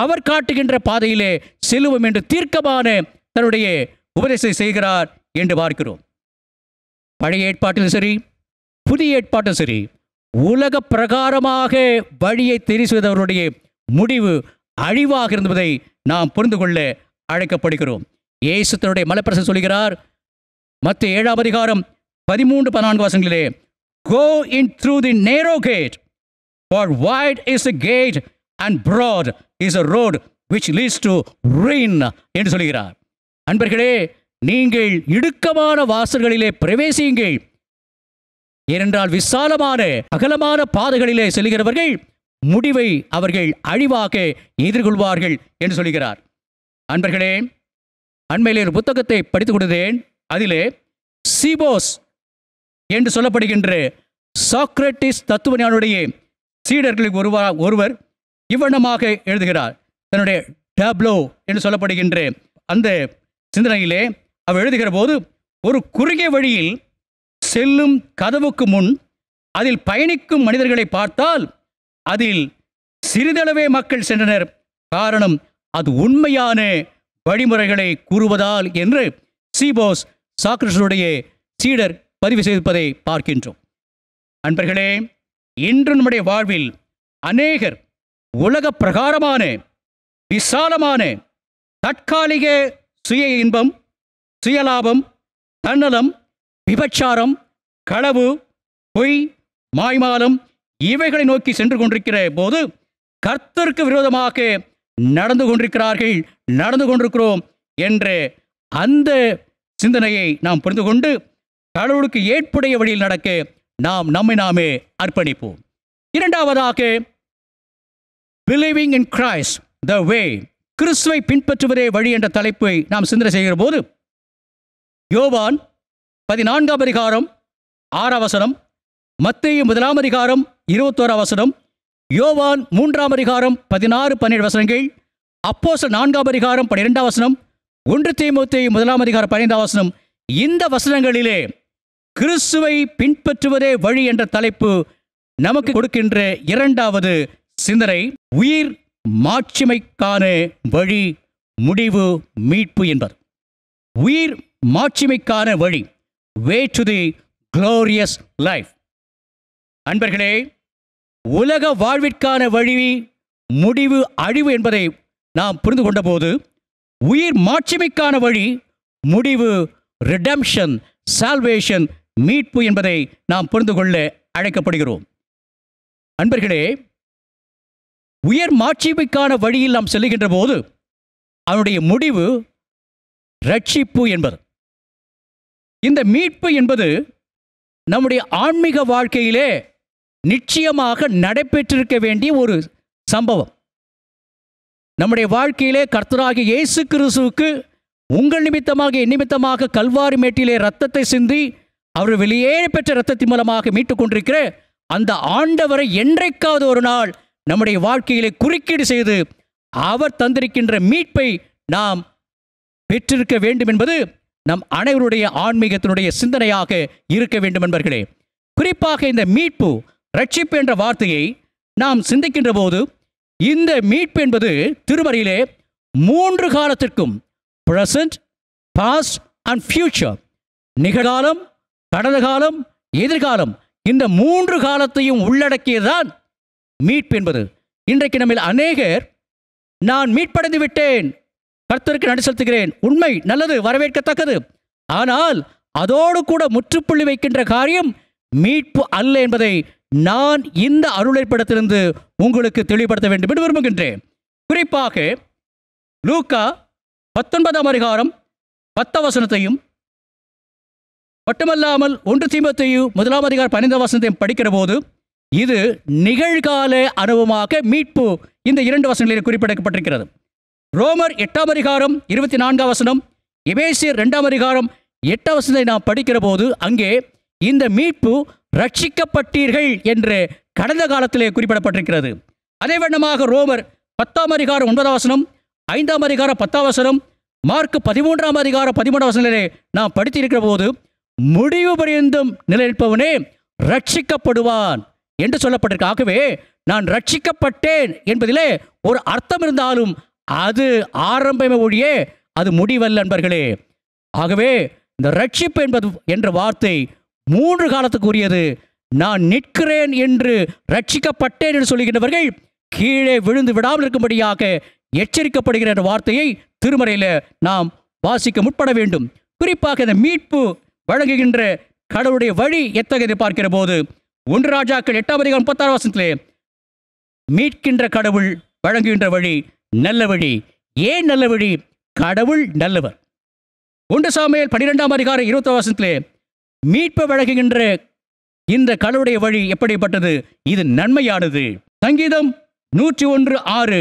அவர் காட்டுகின்ற பாதையிலே செல்லுவோம் என்று தீர்க்கமான தன்னுடைய உபதேசம் செய்கிறார் என்று பார்க்கிறோம் பழைய ஏற்பாட்டிலும் சரி புதிய ஏற்பாட்டும் சரி உலக பிரகாரமாக வழியை தெரிசுவதவருடைய முடிவு அழிவாக இருந்ததை நாம் புரிந்து கொள்ள அழைக்கப்படுகிறோம் இயேசுத்தனுடைய மலைப்பிரச சொல்கிறார் மற்ற ஏழாம் அதிகாரம் பதிமூன்று பதினான்கு வாசங்களிலே கோ இன் through the narrow gate for wide is a gate and broad is a road which leads to ruin என்று சொல்கிறார் அன்பர்களே நீங்கள் இடுக்கமான வாசல்களிலே பிரவேசியுங்கள் ஏனென்றால் விசாலமான அகலமான பாதைகளிலே செல்கிறவர்கள் முடிவை அவர்கள் அழிவாக எதிர்கொள்வார்கள் என்று சொல்கிறார் அன்பர்களே அண்மையிலே ஒரு புத்தகத்தை படித்துக் கொடுத்தேன் அதிலே சிபோஸ் என்று சொல்லப்படுகின்ற சாக்ரட்டிஸ் தத்துவஞானுடைய சீடர்களில் ஒருவர் ஒருவர் இவ்வண்ணமாக எழுதுகிறார் தன்னுடைய டப்ளோ என்று சொல்லப்படுகின்ற அந்த சிந்தனையிலே அவர் எழுதுகிற போது ஒரு குறுகிய வழியில் செல்லும் கதவுக்கு முன் அதில் பயணிக்கும் மனிதர்களை பார்த்தால் அதில் சிறிதளவே மக்கள் சென்றனர் காரணம் அது உண்மையான வழிமுறைகளை கூறுவதால் என்று சீபோஸ் சாக்ரஸுடைய சீடர் பதிவு செய்திருப்பதை பார்க்கின்றோம் அன்பர்களே இன்று நம்முடைய வாழ்வில் அநேகர் உலக பிரகாரமான விசாலமான தற்காலிக சுய இன்பம் சுயலாபம் தன்னலம் விபச்சாரம் களவு பொய் மாய்மாலம் இவைகளை நோக்கி சென்று கொண்டிருக்கிற போது கர்த்தருக்கு விரோதமாக நடந்து கொண்டிருக்கிறார்கள் நடந்து கொண்டிருக்கிறோம் என்ற அந்த சிந்தனையை நாம் புரிந்து கொண்டு கடவுளுக்கு ஏற்புடைய வழியில் நடக்க நாம் நம்மை நாமே அர்ப்பணிப்போம் இரண்டாவதாக பிலீவிங் இன் கிரைஸ் த வே கிறிஸ்துவை பின்பற்றுவதே வழி என்ற தலைப்பை நாம் சிந்தனை செய்கிற போது யோவான் பதினான்காம் அதிகாரம் ஆறாம் வசனம் மத்திய முதலாம் அதிகாரம் இருபத்தோரா வசனம் யோவான் மூன்றாம் அதிகாரம் பதினாறு பன்னிரெண்டு வசனங்கள் அப்போச நான்காம் அதிகாரம் பன்னிரெண்டாம் வசனம் ஒன்று தீமுத்தி முதலாம் அதிகாரம் பன்னிரெண்டாம் வசனம் இந்த வசனங்களிலே கிறிஸ்துவை பின்பற்றுவதே வழி என்ற தலைப்பு நமக்கு கொடுக்கின்ற இரண்டாவது சிந்தனை உயிர் மாட்சிமைக்கான வழி முடிவு மீட்பு என்பர் உயிர் மாட்சிமைக்கான வழி வே க்ளோரியஸ் லைஃப் அன்பர்களே உலக வாழ்விற்கான வழி முடிவு அழிவு என்பதை நாம் புரிந்து கொண்டபோது உயிர் மாட்சிமைக்கான வழி முடிவு ரிடம்ஷன் சால்வேஷன் மீட்பு என்பதை நாம் புரிந்து கொள்ள அழைக்கப்படுகிறோம் அன்பர்களே உயர் மாட்சிமைக்கான வழியில் நாம் செல்லுகின்ற போது அவனுடைய முடிவு ரட்சிப்பு என்பது இந்த மீட்பு என்பது நம்முடைய ஆன்மீக வாழ்க்கையிலே நிச்சயமாக நடைபெற்றிருக்க வேண்டிய ஒரு சம்பவம் நம்முடைய வாழ்க்கையிலே கர்த்தராகிய இயேசு கிறிஸ்துவுக்கு உங்கள் நிமித்தமாக என் நிமித்தமாக கல்வாரி மேட்டிலே ரத்தத்தை சிந்தி அவர் வெளியே பெற்ற ரத்தத்தின் மூலமாக மீட்டு கொண்டிருக்கிற அந்த ஆண்டவரை என்றைக்காவது ஒரு நாள் நம்முடைய வாழ்க்கையிலே குறுக்கீடு செய்து அவர் தந்திருக்கின்ற மீட்பை நாம் பெற்றிருக்க வேண்டும் என்பது நம் அனைவருடைய ஆன்மீகத்தினுடைய சிந்தனையாக இருக்க வேண்டும் என்பர்களே குறிப்பாக இந்த மீட்பு ரட்சிப்பு என்ற வார்த்தையை நாம் சிந்திக்கின்ற போது இந்த மீட்பு என்பது திருவரையிலே மூன்று காலத்திற்கும் ப்ரெசன்ட் பாஸ்ட் அண்ட் ஃபியூச்சர் நிகழ்காலம் கடந்த காலம் எதிர்காலம் இந்த மூன்று காலத்தையும் உள்ளடக்கியதுதான் மீட்பு என்பது இன்றைக்கு நம்ம அநேகர் நான் மீட்படைந்து விட்டேன் கர்த்தருக்கு நன்றி செலுத்துகிறேன் உண்மை நல்லது வரவேற்கத்தக்கது ஆனால் அதோடு கூட முற்றுப்புள்ளி வைக்கின்ற காரியம் மீட்பு அல்ல என்பதை நான் இந்த அருளைப்படத்திலிருந்து உங்களுக்கு தெளிவுபடுத்த வேண்டும் என்று விரும்புகின்றேன் குறிப்பாக லூக்கா பத்தொன்பதாம் அதிகாரம் பத்த வசனத்தையும் மட்டுமல்லாமல் ஒன்று தீபத்தையும் முதலாம் அதிகாரம் பன்னிரெண்டாம் வசனத்தையும் படிக்கிற போது இது நிகழ்கால அனுபவமாக மீட்பு இந்த இரண்டு வசனங்களில் குறிப்பிடப்பட்டிருக்கிறது ரோமர் எட்டாம் அதிகாரம் இருபத்தி நான்காம் வசனம் எபேசியர் ரெண்டாம் அதிகாரம் எட்டாம் வசனத்தை நாம் படிக்கிற போது அங்கே இந்த மீட்பு ரட்சிக்கப்பட்டீர்கள் என்று கடந்த காலத்திலே குறிப்பிடப்பட்டிருக்கிறது அதே வண்ணமாக ரோமர் பத்தாம் அதிகாரம் ஒன்பதாம் வசனம் ஐந்தாம் அதிகாரம் பத்தாம் வசனம் மார்க் பதிமூன்றாம் அதிகாரம் பதிமூன்றாம் வசனத்திலே நாம் படித்திருக்கிற போது முடிவு பரியந்தும் நிலைநிற்பவனே ரட்சிக்கப்படுவான் என்று சொல்லப்பட்டிருக்க ஆகவே நான் ரட்சிக்கப்பட்டேன் என்பதிலே ஒரு அர்த்தம் இருந்தாலும் அது ஆரம்பமே ஒழியே அது முடிவல்ல நண்பர்களே ஆகவே இந்த ரட்சிப்பு என்பது என்ற வார்த்தை மூன்று காலத்துக்குரியது நான் நிற்கிறேன் என்று ரட்சிக்கப்பட்டேன் என்று சொல்லுகின்றவர்கள் கீழே விழுந்து விடாமல் இருக்கும்படியாக எச்சரிக்கப்படுகிற வார்த்தையை திருமறையில் நாம் வாசிக்க முற்பட வேண்டும் குறிப்பாக இந்த மீட்பு வழங்குகின்ற கடவுளுடைய வழி எத்தகையதை பார்க்கிற போது ஒன்று ராஜாக்கள் எட்டாம் அதிகாரம் முப்பத்தாறு வாசத்திலே மீட்கின்ற கடவுள் வழங்குகின்ற வழி நல்ல வழி ஏன் நல்ல வழி கடவுள் நல்லவர் ஒன்று சாமியல் பன்னிரெண்டாம் அதிகார இருபத்தி வாசத்திலே மீட்பு வழங்குகின்ற இந்த கடவுளுடைய வழி எப்படிப்பட்டது இது நன்மையானது சங்கீதம் நூற்றி ஒன்று ஆறு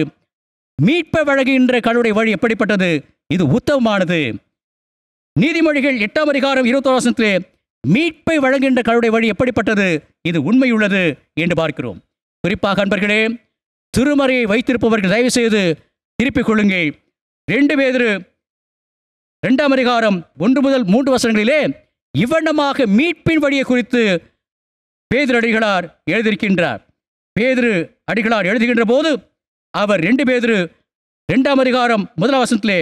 மீட்ப வழங்குகின்ற கடவுளுடைய வழி எப்படிப்பட்டது இது உத்தமமானது நீதிமொழிகள் எட்டாம் அதிகாரம் இருபத்தி வாசத்திலே மீட்பை வழங்குகின்ற கடவுளுடைய வழி எப்படிப்பட்டது இது உண்மையுள்ளது என்று பார்க்கிறோம் குறிப்பாக அன்பர்களே திருமறையை வைத்திருப்பவர்கள் தயவு செய்து திருப்பிக் கொள்ளுங்கள் ரெண்டு பேர் ரெண்டாம் அதிகாரம் ஒன்று முதல் மூன்று வசனங்களிலே இவ்வண்ணமாக மீட்பின் வழியை குறித்து பேதிரு அடிகளார் எழுதியிருக்கின்றார் பேதிரு அடிகளார் எழுதுகின்ற போது அவர் ரெண்டு பேதிரு ரெண்டாம் அதிகாரம் முதலாம் வசனத்திலே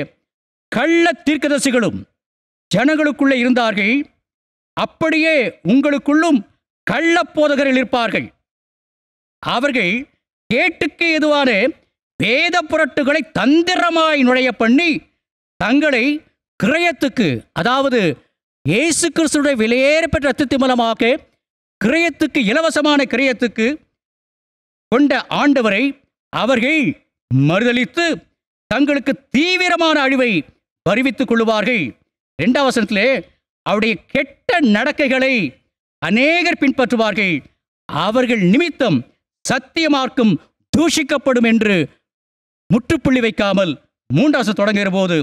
கள்ள தீர்க்கதரிசிகளும் ஜனங்களுக்குள்ளே இருந்தார்கள் அப்படியே உங்களுக்குள்ளும் கள்ள போதகர்கள் இருப்பார்கள் அவர்கள் கேட்டுக்கு எதுவான வேத புரட்டுகளை தந்திரமாய் நுழைய பண்ணி தங்களை கிரயத்துக்கு அதாவது இயேசு கிறிஸ்துடைய விலையேற பெற்ற ரத்தத்தின் மூலமாக கிரயத்துக்கு இலவசமான கிரயத்துக்கு கொண்ட ஆண்டவரை அவர்கள் மறுதளித்து தங்களுக்கு தீவிரமான அழிவை வருவித்துக் கொள்வார்கள் ரெண்டாம் வசனத்திலே அவருடைய கெட்ட நடக்கைகளை அநேகர் பின்பற்றுவார்கள் அவர்கள் நிமித்தம் மார்க்கம் தூஷிக்கப்படும் என்று முற்றுப்புள்ளி வைக்காமல் மூன்றாசு தொடங்குகிற போது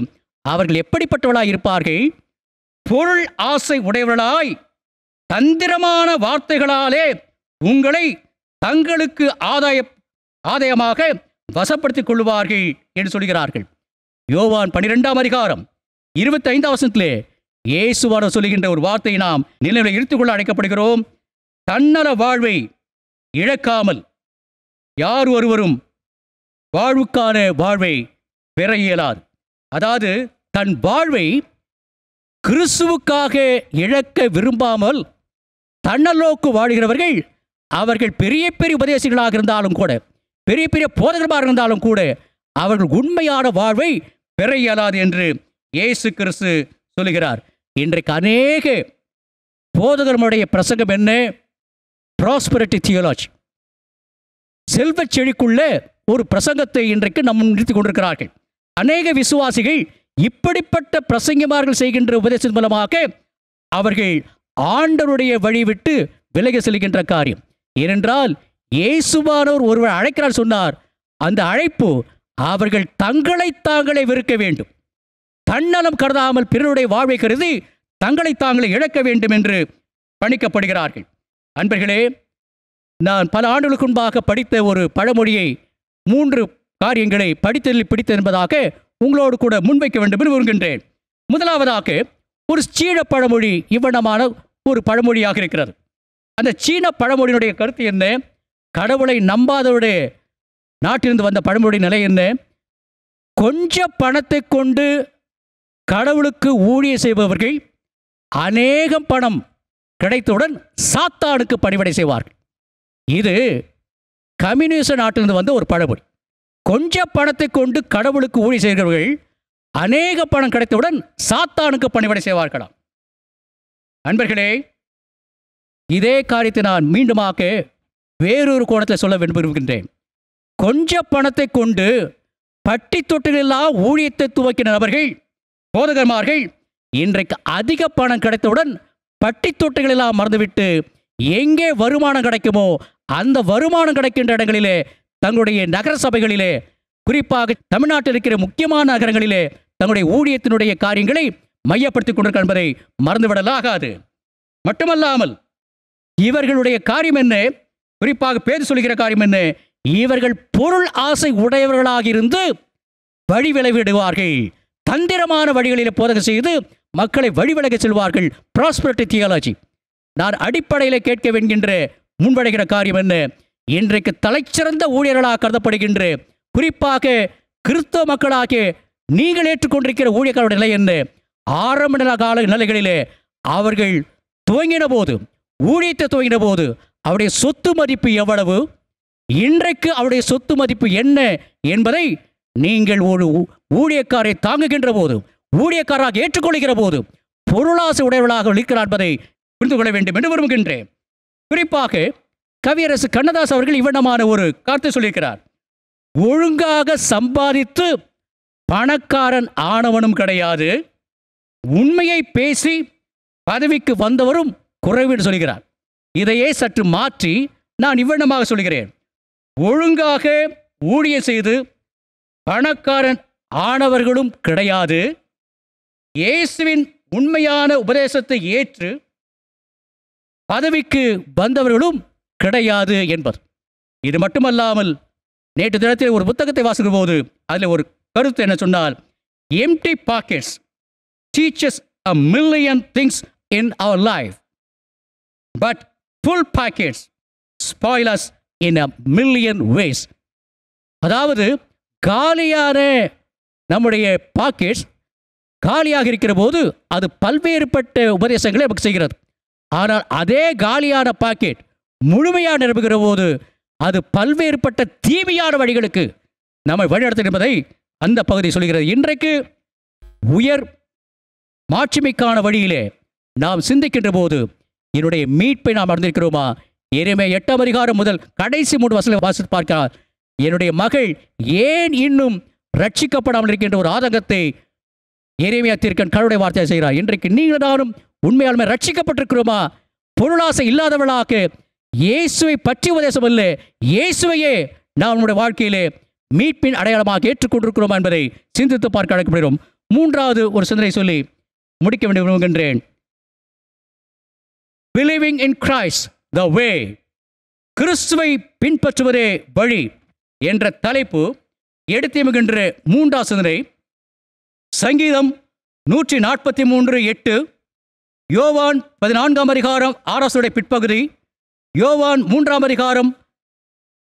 அவர்கள் எப்படிப்பட்டவளாய் இருப்பார்கள் பொருள் ஆசை உடையவர்களாய் தந்திரமான வார்த்தைகளாலே உங்களை தங்களுக்கு ஆதாய ஆதாயமாக வசப்படுத்திக் கொள்வார்கள் என்று சொல்கிறார்கள் யோவான் பனிரெண்டாம் அதிகாரம் இருபத்தி ஐந்தாம் வசனத்திலே இயேசுவார சொல்லுகின்ற ஒரு வார்த்தையை நாம் நிலையில் இழுத்துக்கொள்ள அழைக்கப்படுகிறோம் தன்னல வாழ்வை இழக்காமல் யார் ஒருவரும் வாழ்வுக்கான வாழ்வை பெற இயலாது அதாவது தன் வாழ்வை கிறிஸ்துவுக்காக இழக்க விரும்பாமல் தன்னலோக்கு வாழ்கிறவர்கள் அவர்கள் பெரிய பெரிய உபதேசிகளாக இருந்தாலும் கூட பெரிய பெரிய போதகமாக இருந்தாலும் கூட அவர்கள் உண்மையான வாழ்வை பெற இயலாது என்று இயேசு கிறிஸ்து சொல்லுகிறார் இன்றைக்கு அநேக போதகர்களுடைய பிரசங்கம் என்ன ப்ராஸ்பரிட்டி தியோலாஜி செல்வ செழிக்குள்ளே ஒரு பிரசங்கத்தை இன்றைக்கு நம் நிறுத்தி கொண்டிருக்கிறார்கள் அநேக விசுவாசிகள் இப்படிப்பட்ட பிரசங்கிமார்கள் செய்கின்ற உபதேசம் மூலமாக அவர்கள் ஆண்டருடைய வழி விட்டு விலகி செல்கின்ற காரியம் ஏனென்றால் இயேசுவானோர் ஒருவர் அழைக்கிறார் சொன்னார் அந்த அழைப்பு அவர்கள் தங்களை தாங்களே வெறுக்க வேண்டும் தன்னலம் கருதாமல் பிறருடைய வாழ்வை கருதி தங்களை தாங்களே இழக்க வேண்டும் என்று பணிக்கப்படுகிறார்கள் அன்பர்களே நான் பல ஆண்டுகளுக்கு முன்பாக படித்த ஒரு பழமொழியை மூன்று காரியங்களை படித்தலில் பிடித்தது என்பதாக உங்களோடு கூட முன்வைக்க வேண்டும் என்று விரும்புகின்றேன் முதலாவதாக ஒரு சீன பழமொழி இவ்வண்ணமான ஒரு பழமொழியாக இருக்கிறது அந்த சீன பழமொழியினுடைய கருத்து என்ன கடவுளை நம்பாதவருடைய நாட்டிலிருந்து வந்த பழமொழி நிலை என்ன கொஞ்ச பணத்தை கொண்டு கடவுளுக்கு ஊழிய செய்பவர்கள் அநேகம் பணம் கிடைத்தவுடன் சாத்தானுக்கு பணிவடை செய்வார்கள் இது கம்யூனிச நாட்டிலிருந்து வந்த ஒரு பழமொழி கொஞ்ச பணத்தை கொண்டு கடவுளுக்கு ஊழி செய்கிறவர்கள் அநேக பணம் கிடைத்தவுடன் சாத்தானுக்கு பணிபடை செய்வார்களாம் அன்பர்களே இதே காரியத்தை நான் மீண்டுமாக வேறொரு கோணத்தில் சொல்ல விரும்புகின்றேன் கொஞ்ச பணத்தை கொண்டு பட்டி தொட்டிலெல்லாம் ஊழியத்தை துவக்கின நபர்கள் போதகர்மார்கள் இன்றைக்கு அதிக பணம் கிடைத்தவுடன் பட்டி தொட்டிகளெல்லாம் மறந்துவிட்டு எங்கே வருமானம் கிடைக்குமோ அந்த வருமானம் கிடைக்கின்ற இடங்களிலே தங்களுடைய நகர சபைகளிலே குறிப்பாக தமிழ்நாட்டில் இருக்கிற முக்கியமான நகரங்களிலே தங்களுடைய ஊழியத்தினுடைய காரியங்களை மையப்படுத்திக் கொண்டிருக்க என்பதை மறந்துவிடலாகாது மட்டுமல்லாமல் இவர்களுடைய காரியம் என்ன குறிப்பாக பேர் சொல்கிற காரியம் என்ன இவர்கள் பொருள் ஆசை உடையவர்களாக இருந்து வழி விளைவிடுவார்கள் தந்திரமான வழிகளில் போதகம் செய்து மக்களை வழிவிலக செல்வார்கள் ப்ராஸ்பரட்டி தியாலஜி நான் அடிப்படையில் கேட்க வேண்கின்ற முன்வடைகிற காரியம் என்ன இன்றைக்கு தலைச்சிறந்த ஊழியர்களாக கருதப்படுகின்ற குறிப்பாக கிறிஸ்தவ மக்களாக நீங்கள் ஏற்றுக்கொண்டிருக்கிற ஊழியர்களுடைய நிலை என்ன ஆரம்ப நில கால நிலைகளிலே அவர்கள் துவங்கின போது ஊழியத்தை துவங்கின போது அவருடைய சொத்து மதிப்பு எவ்வளவு இன்றைக்கு அவருடைய சொத்து மதிப்பு என்ன என்பதை நீங்கள் ஒரு ஊழியக்காரை தாங்குகின்ற போது ஊழியக்காராக ஏற்றுக்கொள்கிற போது பொருளாசை உடையவர்களாக இருக்கிறார் என்பதை புரிந்து கொள்ள வேண்டும் என்று விரும்புகின்றேன் குறிப்பாக கவியரசு கண்ணதாஸ் அவர்கள் இவ்வண்ணமான ஒரு கருத்து சொல்லியிருக்கிறார் ஒழுங்காக சம்பாதித்து பணக்காரன் ஆனவனும் கிடையாது உண்மையை பேசி பதவிக்கு வந்தவரும் குறைவுன்னு சொல்கிறார் இதையே சற்று மாற்றி நான் இவ்வண்ணமாக சொல்கிறேன் ஒழுங்காக ஊழிய செய்து பணக்காரன் ஆனவர்களும் கிடையாது இயேசுவின் உண்மையான உபதேசத்தை ஏற்று பதவிக்கு வந்தவர்களும் கிடையாது என்பர் இது மட்டுமல்லாமல் நேற்று தினத்தில் ஒரு புத்தகத்தை வாசிக்கும் போது அதில் ஒரு கருத்து என்ன சொன்னால் empty pockets teachers a million things in our life but full pockets spoilers in a million ways அதாவது காலியான நம்முடைய பாக்கெட்ஸ் காலியாக இருக்கிற போது அது பல்வேறுபட்ட உபதேசங்களை நமக்கு செய்கிறது ஆனால் அதே காலியான பாக்கெட் முழுமையாக நிரம்புகிற போது அது பல்வேறுபட்ட தீமையான வழிகளுக்கு நம்மை வழிநடத்தும் என்பதை அந்த பகுதி சொல்கிறது இன்றைக்கு உயர் மாட்சிமைக்கான வழியிலே நாம் சிந்திக்கின்ற போது என்னுடைய மீட்பை நாம் அடைந்திருக்கிறோமா இனிமே எட்டாம் அதிகாரம் முதல் கடைசி மூன்று வசதி வாசித்து பார்க்கிறார் என்னுடைய மகள் ஏன் இன்னும் ரட்சிக்கப்படாமல் இருக்கின்ற ஒரு ஆதங்கத்தை எரேமியா தீர்க்கன் கடவுடைய வார்த்தையை செய்கிறார் இன்றைக்கு நீங்கள் தானும் உண்மையாலுமே ரட்சிக்கப்பட்டிருக்கிறோமா பொருளாசை இல்லாதவளாக்கு இயேசுவை பற்றி உபதேசம் இல்லை இயேசுவையே நாம் நம்முடைய வாழ்க்கையிலே மீட்பின் அடையாளமாக ஏற்றுக்கொண்டிருக்கிறோம் என்பதை சிந்தித்து பார்க்க அழைக்கப்படுகிறோம் மூன்றாவது ஒரு சிந்தனை சொல்லி முடிக்க வேண்டிய விரும்புகின்றேன் பிலிவிங் இன் கிரைஸ்ட் த வே கிறிஸ்துவை பின்பற்றுவதே வழி என்ற தலைப்பு எடுத்துமிகின்ற மூன்றாவது சிந்தனை சங்கீதம் நூற்றி நாற்பத்தி மூன்று எட்டு யோவான் பதினான்காம் அதிகாரம் ஆராசுடைய பிற்பகுதி யோவான் மூன்றாம் அதிகாரம்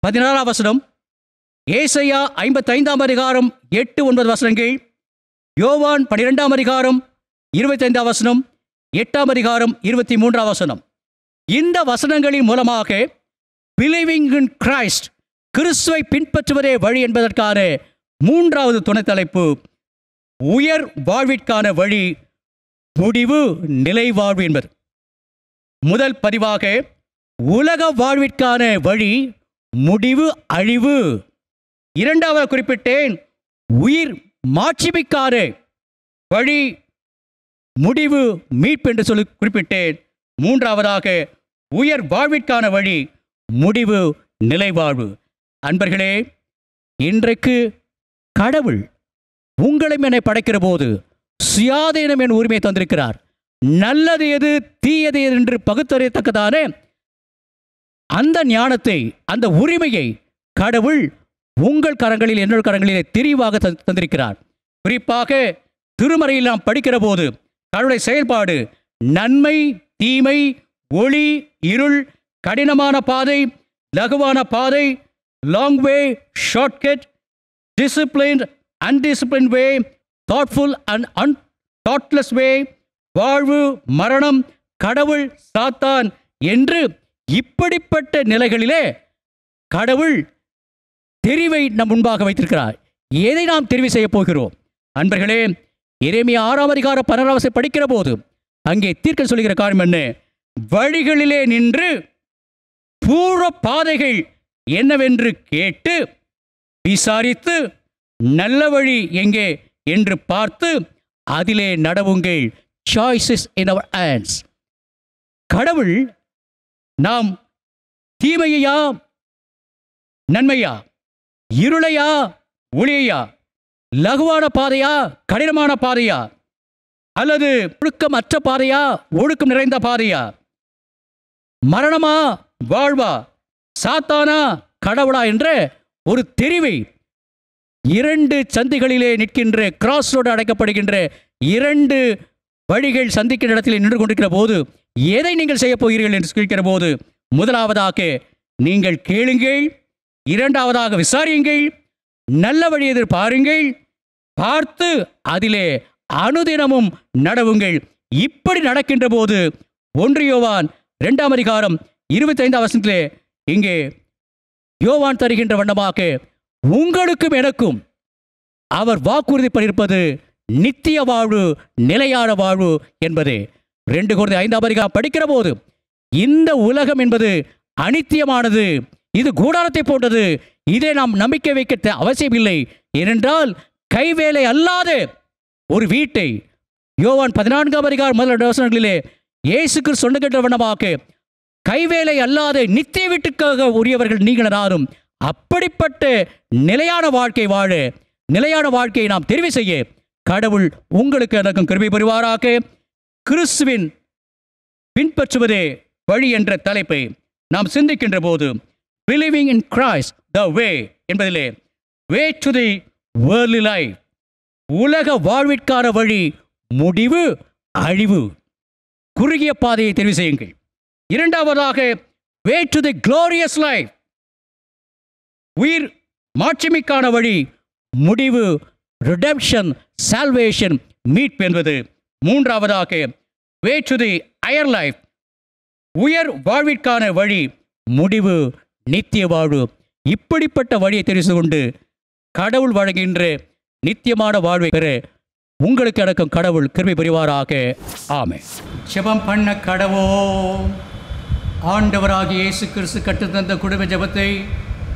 பதினாறாம் வசனம் ஏசையா ஐம்பத்தைந்தாம் அதிகாரம் எட்டு ஒன்பது வசனங்கள் யோவான் பனிரெண்டாம் அதிகாரம் இருபத்தைந்தாம் வசனம் எட்டாம் அதிகாரம் இருபத்தி மூன்றாம் வசனம் இந்த வசனங்களின் மூலமாக பிலிவிங் இன் கிரைஸ்ட் கிறிஸ்துவை பின்பற்றுவதே வழி என்பதற்கான மூன்றாவது துணைத்தலைப்பு உயர் வாழ்விற்கான வழி முடிவு நிலை வாழ்வு என்பது முதல் பதிவாக உலக வாழ்விற்கான வழி முடிவு அழிவு இரண்டாவது குறிப்பிட்டேன் உயிர் மாட்சிமிக்கார வழி முடிவு மீட்பு என்று சொல்லி குறிப்பிட்டேன் மூன்றாவதாக உயர் வாழ்விற்கான வழி முடிவு நிலைவாழ்வு அன்பர்களே இன்றைக்கு கடவுள் உங்களையும் என்னை படைக்கிற போது சுயாதீனம் என் உரிமை தந்திருக்கிறார் நல்லது எது தீயது எது என்று பகுத்தறியத்தக்கதானே அந்த ஞானத்தை அந்த உரிமையை கடவுள் உங்கள் கரங்களில் என்னோட கரங்களிலே தெரிவாக தந்திருக்கிறார் குறிப்பாக திருமறையில் நாம் படிக்கிற போது கடவுளை செயல்பாடு நன்மை தீமை ஒளி இருள் கடினமான பாதை லகுவான பாதை long way shortcut discipline undiscipline way thoughtful and un thoughtless way வாழ்வு மரணம் கடவுள் சாத்தான் என்று இப்படிப்பட்ட நிலைகளிலே கடவுள் தெரிவை நம் முன்பாக வைத்திருக்கிறார் எதை நாம் தெரிவு செய்ய போகிறோம் அன்பர்களே இறைமைய ஆறாம் அதிகார பனராவசை படிக்கிற போது அங்கே தீர்க்க சொல்லுகிற காரணம் என்ன வழிகளிலே நின்று பூர்வ பாதைகள் என்னவென்று கேட்டு விசாரித்து நல்ல வழி எங்கே என்று பார்த்து அதிலே நடவுங்கள் சாய்ஸஸ் இன் அவர் ஹேண்ட்ஸ் கடவுள் நாம் தீமையா நன்மையா இருளையா ஒளியையா லகுவான பாதையா கடினமான பாதையா அல்லது ஒழுக்கம் அற்ற பாதையா ஒழுக்கம் நிறைந்த பாதையா மரணமா வாழ்வா சாத்தானா கடவுளா என்ற ஒரு தெரிவை இரண்டு சந்திகளிலே நிற்கின்ற கிராஸ் ரோடு அடைக்கப்படுகின்ற இரண்டு வழிகள் சந்திக்கிற இடத்தில் நின்று கொண்டிருக்கிற போது எதை நீங்கள் செய்ய போகிறீர்கள் என்று கேட்கிற போது முதலாவதாக நீங்கள் கேளுங்கள் இரண்டாவதாக விசாரியுங்கள் நல்ல வழி பாருங்கள் பார்த்து அதிலே அனுதினமும் நடவுங்கள் இப்படி நடக்கின்ற போது ஒன்று யோவான் இரண்டாம் அதிகாரம் இருபத்தைந்து வசனத்திலே இங்கே யோவான் தருகின்ற வண்ணமாக உங்களுக்கும் எனக்கும் அவர் வாக்குறுதி பண்ணியிருப்பது நித்திய வாழ்வு நிலையான வாழ்வு என்பது ரெண்டு குழந்தை ஐந்தாம் அதிகாரம் படிக்கிற போது இந்த உலகம் என்பது அனித்தியமானது இது கூடாரத்தை போன்றது இதை நாம் நம்பிக்கை வைக்க அவசியம் இல்லை ஏனென்றால் கைவேலை அல்லாத ஒரு வீட்டை யோவான் பதினான்காம் அதிகார் முதல் வசனங்களிலே இயேசுக்கு சொன்ன கேட்ட வண்ணமாக கைவேலை அல்லாத நித்திய வீட்டுக்காக உரியவர்கள் நீங்கள் யாரும் அப்படிப்பட்ட நிலையான வாழ்க்கை வாழ நிலையான வாழ்க்கையை நாம் தெரிவு செய்ய கடவுள் உங்களுக்கு எனக்கும் கிருபி புரிவாராக கிறிஸ்துவின் பின்பற்றுவதே வழி என்ற தலைப்பை நாம் சிந்திக்கின்ற போது பிலிவிங் இன் கிரைஸ்ட் த வே என்பதிலே வே டு தி வேர்லி லைஃப் உலக வாழ்விற்கான வழி முடிவு அழிவு குறுகிய பாதையை தெரிவு செய்யுங்கள் இரண்டாவதாக way to the glorious life உயிர் மாட்சிமைக்கான வழி முடிவு ரிடப்ஷன் சால்வேஷன் மீட்பு என்பது மூன்றாவதாக வே டு தி அயர் லைஃப் உயர் வாழ்விற்கான வழி முடிவு நித்திய வாழ்வு இப்படிப்பட்ட வழியை தெரிந்து கொண்டு கடவுள் வழங்குகின்ற நித்தியமான வாழ்வை பெற உங்களுக்கு அடக்கும் கடவுள் கிருமி பெறுவாராக ஆமை ஜெபம் பண்ண கடவோ ஆண்டவராக இயேசு கிறிஸ்து தந்த குடும்ப ஜபத்தை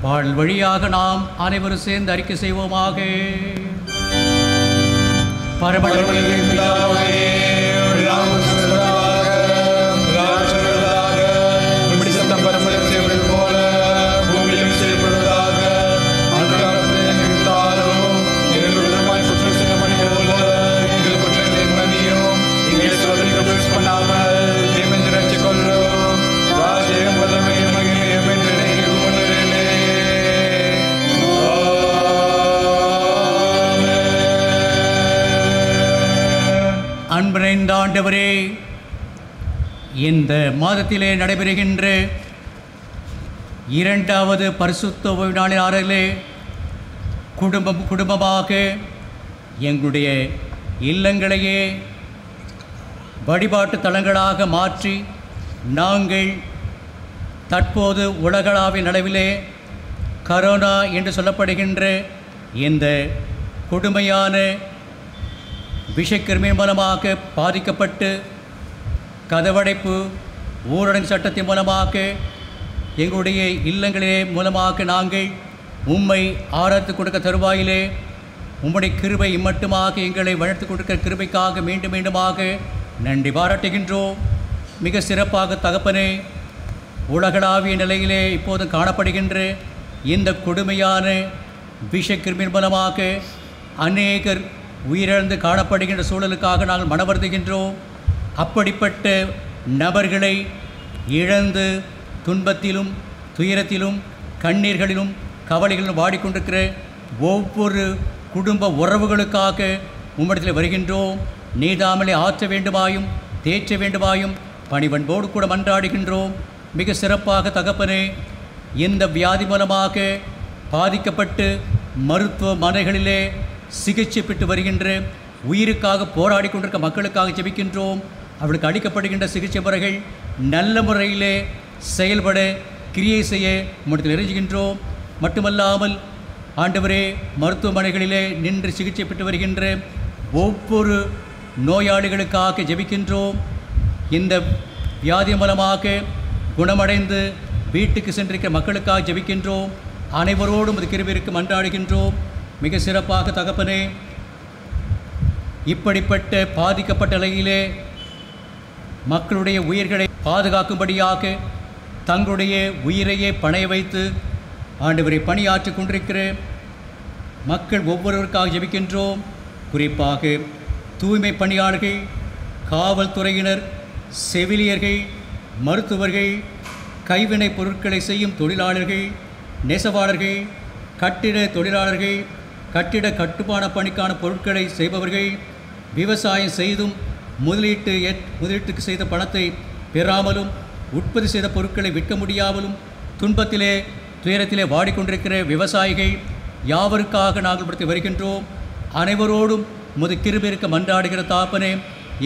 வாழ் வழியாக நாம் அனைவரும் சேர்ந்து அறிக்கை செய்வோமாக பரபரப்பு ஆண்டவரே இந்த மாதத்திலே நடைபெறுகின்ற இரண்டாவது பரிசுத்த குடும்பம் குடும்பமாக எங்களுடைய இல்லங்களையே வழிபாட்டு தலங்களாக மாற்றி நாங்கள் தற்போது உலகளாவிய நடைவிலே கரோனா என்று சொல்லப்படுகின்ற இந்த கொடுமையான விஷக்கிருமி மூலமாக பாதிக்கப்பட்டு கதவடைப்பு ஊரடங்கு சட்டத்தின் மூலமாக எங்களுடைய இல்லங்களிலே மூலமாக நாங்கள் உம்மை ஆராய்த்து கொடுக்க தருவாயிலே உம்முடைய கிருபை இம்மட்டுமாக எங்களை வளர்த்து கொடுக்கிற கிருபைக்காக மீண்டும் மீண்டுமாக நன்றி பாராட்டுகின்றோம் மிக சிறப்பாக தகப்பனே உலகளாவிய நிலையிலே இப்போது காணப்படுகின்ற இந்த கொடுமையான விஷக்கிருமின் மூலமாக அநேகர் உயிரிழந்து காணப்படுகின்ற சூழலுக்காக நாங்கள் மனவருந்துகின்றோம் அப்படிப்பட்ட நபர்களை இழந்து துன்பத்திலும் துயரத்திலும் கண்ணீர்களிலும் கவலைகளிலும் வாடிக்கொண்டிருக்கிற ஒவ்வொரு குடும்ப உறவுகளுக்காக உம்மிடத்தில் வருகின்றோம் நீதாமலை ஆற்ற வேண்டுமாயும் தேற்ற வேண்டுமாயும் பணிவன்போடு கூட மன்றாடுகின்றோம் மிக சிறப்பாக தகப்பனே இந்த வியாதி மூலமாக பாதிக்கப்பட்டு மருத்துவமனைகளிலே சிகிச்சை பெற்று வருகின்ற உயிருக்காக போராடி கொண்டிருக்க மக்களுக்காக ஜெபிக்கின்றோம் அவளுக்கு அளிக்கப்படுகின்ற சிகிச்சை முறைகள் நல்ல முறையிலே செயல்பட கிரியை செய்ய உம்மிடத்தில் இறைஞ்சுகின்றோம் மட்டுமல்லாமல் ஆண்டவரே மருத்துவமனைகளிலே நின்று சிகிச்சை பெற்று வருகின்ற ஒவ்வொரு நோயாளிகளுக்காக ஜெபிக்கின்றோம் இந்த வியாதி மூலமாக குணமடைந்து வீட்டுக்கு சென்றிருக்கிற மக்களுக்காக ஜெபிக்கின்றோம் அனைவரோடும் கிருவிற்கு மன்றாடுகின்றோம் மிக சிறப்பாக தகப்பனே இப்படிப்பட்ட பாதிக்கப்பட்ட நிலையிலே மக்களுடைய உயிர்களை பாதுகாக்கும்படியாக தங்களுடைய உயிரையே பணைய வைத்து ஆண்டவரை பணியாற்றி கொண்டிருக்கிறேன் மக்கள் ஒவ்வொருவருக்காக ஜெபிக்கின்றோம் குறிப்பாக தூய்மை பணியாளர்கள் காவல்துறையினர் செவிலியர்கள் மருத்துவர்கள் கைவினைப் பொருட்களை செய்யும் தொழிலாளர்கள் நெசவாளர்கள் கட்டிட தொழிலாளர்கள் கட்டிட கட்டுமான பணிக்கான பொருட்களை செய்பவர்கள் விவசாயம் செய்தும் முதலீட்டு முதலீட்டுக்கு செய்த பணத்தை பெறாமலும் உற்பத்தி செய்த பொருட்களை விற்க முடியாமலும் துன்பத்திலே துயரத்திலே வாடிக்கொண்டிருக்கிற விவசாயிகள் யாவருக்காக நாங்கள் படுத்தி வருகின்றோம் அனைவரோடும் முது கிருபிருக்க மன்றாடுகிற தாப்பனே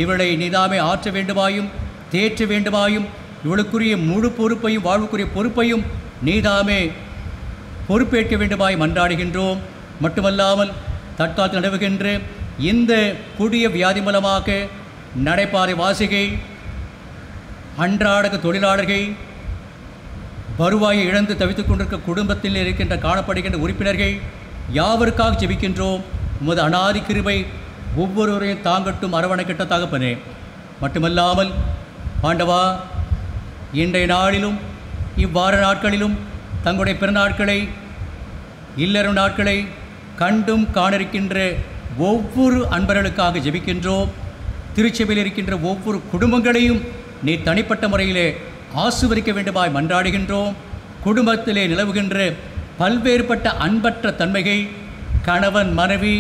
இவளை நீதாமே ஆற்ற வேண்டுமாயும் தேற்ற வேண்டுமாயும் இவளுக்குரிய முழு பொறுப்பையும் வாழ்வுக்குரிய பொறுப்பையும் நீதாமே பொறுப்பேற்க வேண்டுமாய் மன்றாடுகின்றோம் மட்டுமல்லாமல் தற்காத்து நடைபெறுகின்ற இந்த கொடிய வியாதி மூலமாக நடைபாதை வாசிகை அன்றாடக தொழிலாளர்கள் வருவாயை இழந்து தவித்துக் கொண்டிருக்க குடும்பத்தில் இருக்கின்ற காணப்படுகின்ற உறுப்பினர்கள் யாவருக்காக ஜெபிக்கின்றோம் உமது அனாதி கிருபை ஒவ்வொருவரையும் தாங்கட்டும் அரவணைக்கிட்ட தகப்பனே மட்டுமல்லாமல் பாண்டவா இன்றைய நாளிலும் இவ்வாறு நாட்களிலும் தங்களுடைய பிறநாட்களை இல்லறு நாட்களை கண்டும் காணிருக்கின்ற ஒவ்வொரு அன்பர்களுக்காக ஜெபிக்கின்றோம் திருச்சபையில் இருக்கின்ற ஒவ்வொரு குடும்பங்களையும் நீ தனிப்பட்ட முறையிலே ஆசுவரிக்க வேண்டுமாய் மன்றாடுகின்றோம் குடும்பத்திலே நிலவுகின்ற பல்வேறுபட்ட அன்பற்ற தன்மைகள் கணவன் மனைவி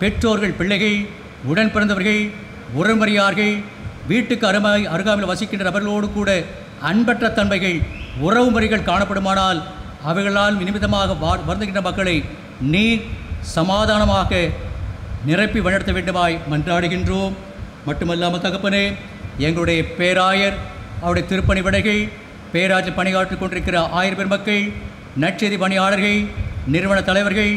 பெற்றோர்கள் பிள்ளைகள் உடன் பிறந்தவர்கள் உறமுறையார்கள் வீட்டுக்கு அருமை அருகாமையில் வசிக்கின்ற நபர்களோடு கூட அன்பற்ற தன்மைகள் உறவு முறைகள் காணப்படுமானால் அவைகளால் நிமித்தமாக வருந்துகின்ற மக்களை நீர் சமாதானமாக நிரப்பி வளர்த்த வேண்டுமாய் மன்றாடுகின்றோம் மட்டுமல்லாமல் தகப்பனே எங்களுடைய பேராயர் அவருடைய திருப்பணி விடைகள் பேராற்றில் பணியாற்றி கொண்டிருக்கிற ஆயிரம் பேர் மக்கள் நற்செய்தி பணியாளர்கள் நிறுவன தலைவர்கள்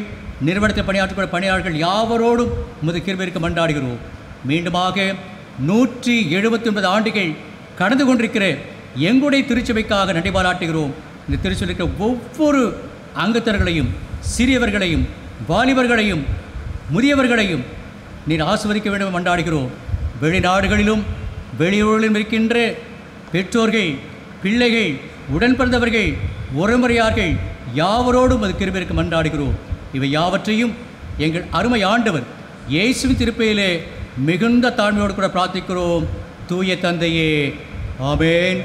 நிறுவனத்தில் பணியாற்றக்கூடிய பணியாளர்கள் யாவரோடும் உமது கிருபிற்கு மன்றாடுகிறோம் மீண்டுமாக நூற்றி எழுபத்தி ஒன்பது ஆண்டுகள் கடந்து கொண்டிருக்கிற எங்களுடைய திருச்சபைக்காக நன்றி பாராட்டுகிறோம் இந்த திருச்சபைக்கு ஒவ்வொரு அங்கத்தினர்களையும் சிறியவர்களையும் வாலிபர்களையும் முதியவர்களையும் நீர் ஆசுவதிக்க வேண்டும் கொண்டாடுகிறோம் வெளிநாடுகளிலும் வெளியூரிலும் இருக்கின்ற பெற்றோர்கள் பிள்ளைகள் உடன் பிறந்தவர்கள் ஒருமுறையார்கள் யாவரோடும் அது கிருபிற்கு மன்றாடுகிறோம் இவை யாவற்றையும் எங்கள் அருமை ஆண்டவர் இயேசுவின் திருப்பையிலே மிகுந்த தாழ்மையோடு கூட பிரார்த்திக்கிறோம் தூய தந்தையே ஆமேன்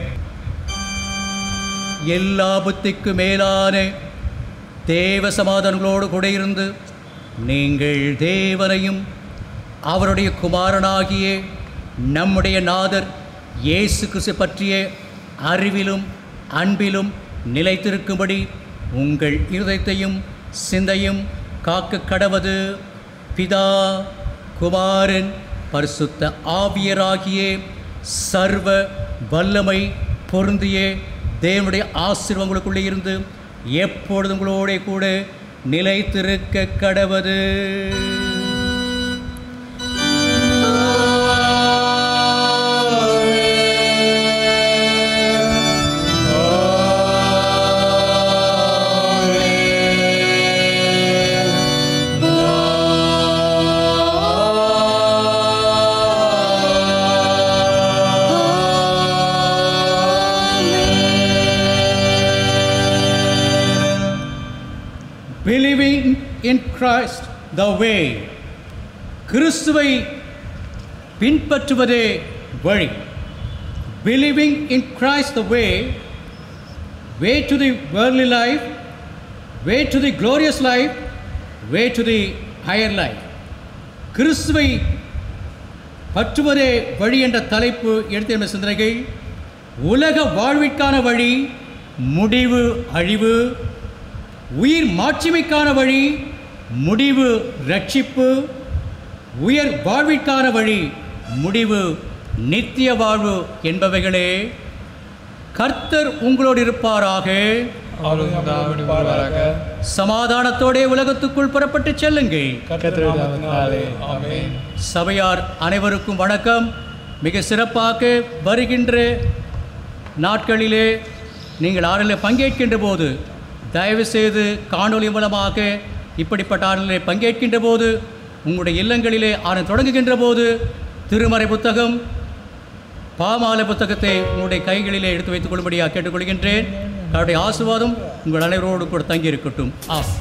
எல்லா புத்திக்கு மேலான தேவ சமாதானங்களோடு கூட இருந்து நீங்கள் தேவனையும் அவருடைய குமாரனாகிய நம்முடைய நாதர் இயேசு கிறிஸ்து பற்றிய அறிவிலும் அன்பிலும் நிலைத்திருக்கும்படி உங்கள் இருதயத்தையும் சிந்தையும் காக்க கடவது பிதா குமாரன் பரிசுத்த ஆவியராகிய சர்வ வல்லமை பொருந்திய தேவனுடைய ஆசீர்வங்களுக்குள்ளே இருந்து எப்பொழுதும் உங்களோட கூட நிலைத்திருக்க கடவது இன் கிரைஸ்ட் த வே கிறிஸ்துவை பின்பற்றுவதே வழி believing in Christ the way way to the வேர்லி life way to the glorious life way to the higher life கிறிஸ்துவை பற்றுவதே வழி என்ற தலைப்பு எடுத்த சிந்தனைகள் உலக வாழ்விற்கான வழி முடிவு அழிவு உயிர் மாட்சிமைக்கான வழி முடிவு ரட்சிப்பு உயர் வாழ்விற்கான வழி முடிவு நித்திய வாழ்வு என்பவைகளே கர்த்தர் உங்களோடு இருப்பாராக சமாதானத்தோடே உலகத்துக்குள் புறப்பட்டு செல்லுங்கள் சபையார் அனைவருக்கும் வணக்கம் மிக சிறப்பாக வருகின்ற நாட்களிலே நீங்கள் ஆறில் பங்கேற்கின்ற போது தயவுசெய்து காணொலி மூலமாக இப்படிப்பட்ட ஆடலிலே பங்கேற்கின்ற போது உங்களுடைய இல்லங்களிலே ஆடல் தொடங்குகின்ற போது திருமறை புத்தகம் பாமாலை புத்தகத்தை உங்களுடைய கைகளிலே எடுத்து வைத்துக் கொள்ளும்படியாக கேட்டுக்கொள்கின்றேன் அவருடைய ஆசிர்வாதம் உங்கள் அனைவரோடு கூட தங்கியிருக்கட்டும் ஆஸ்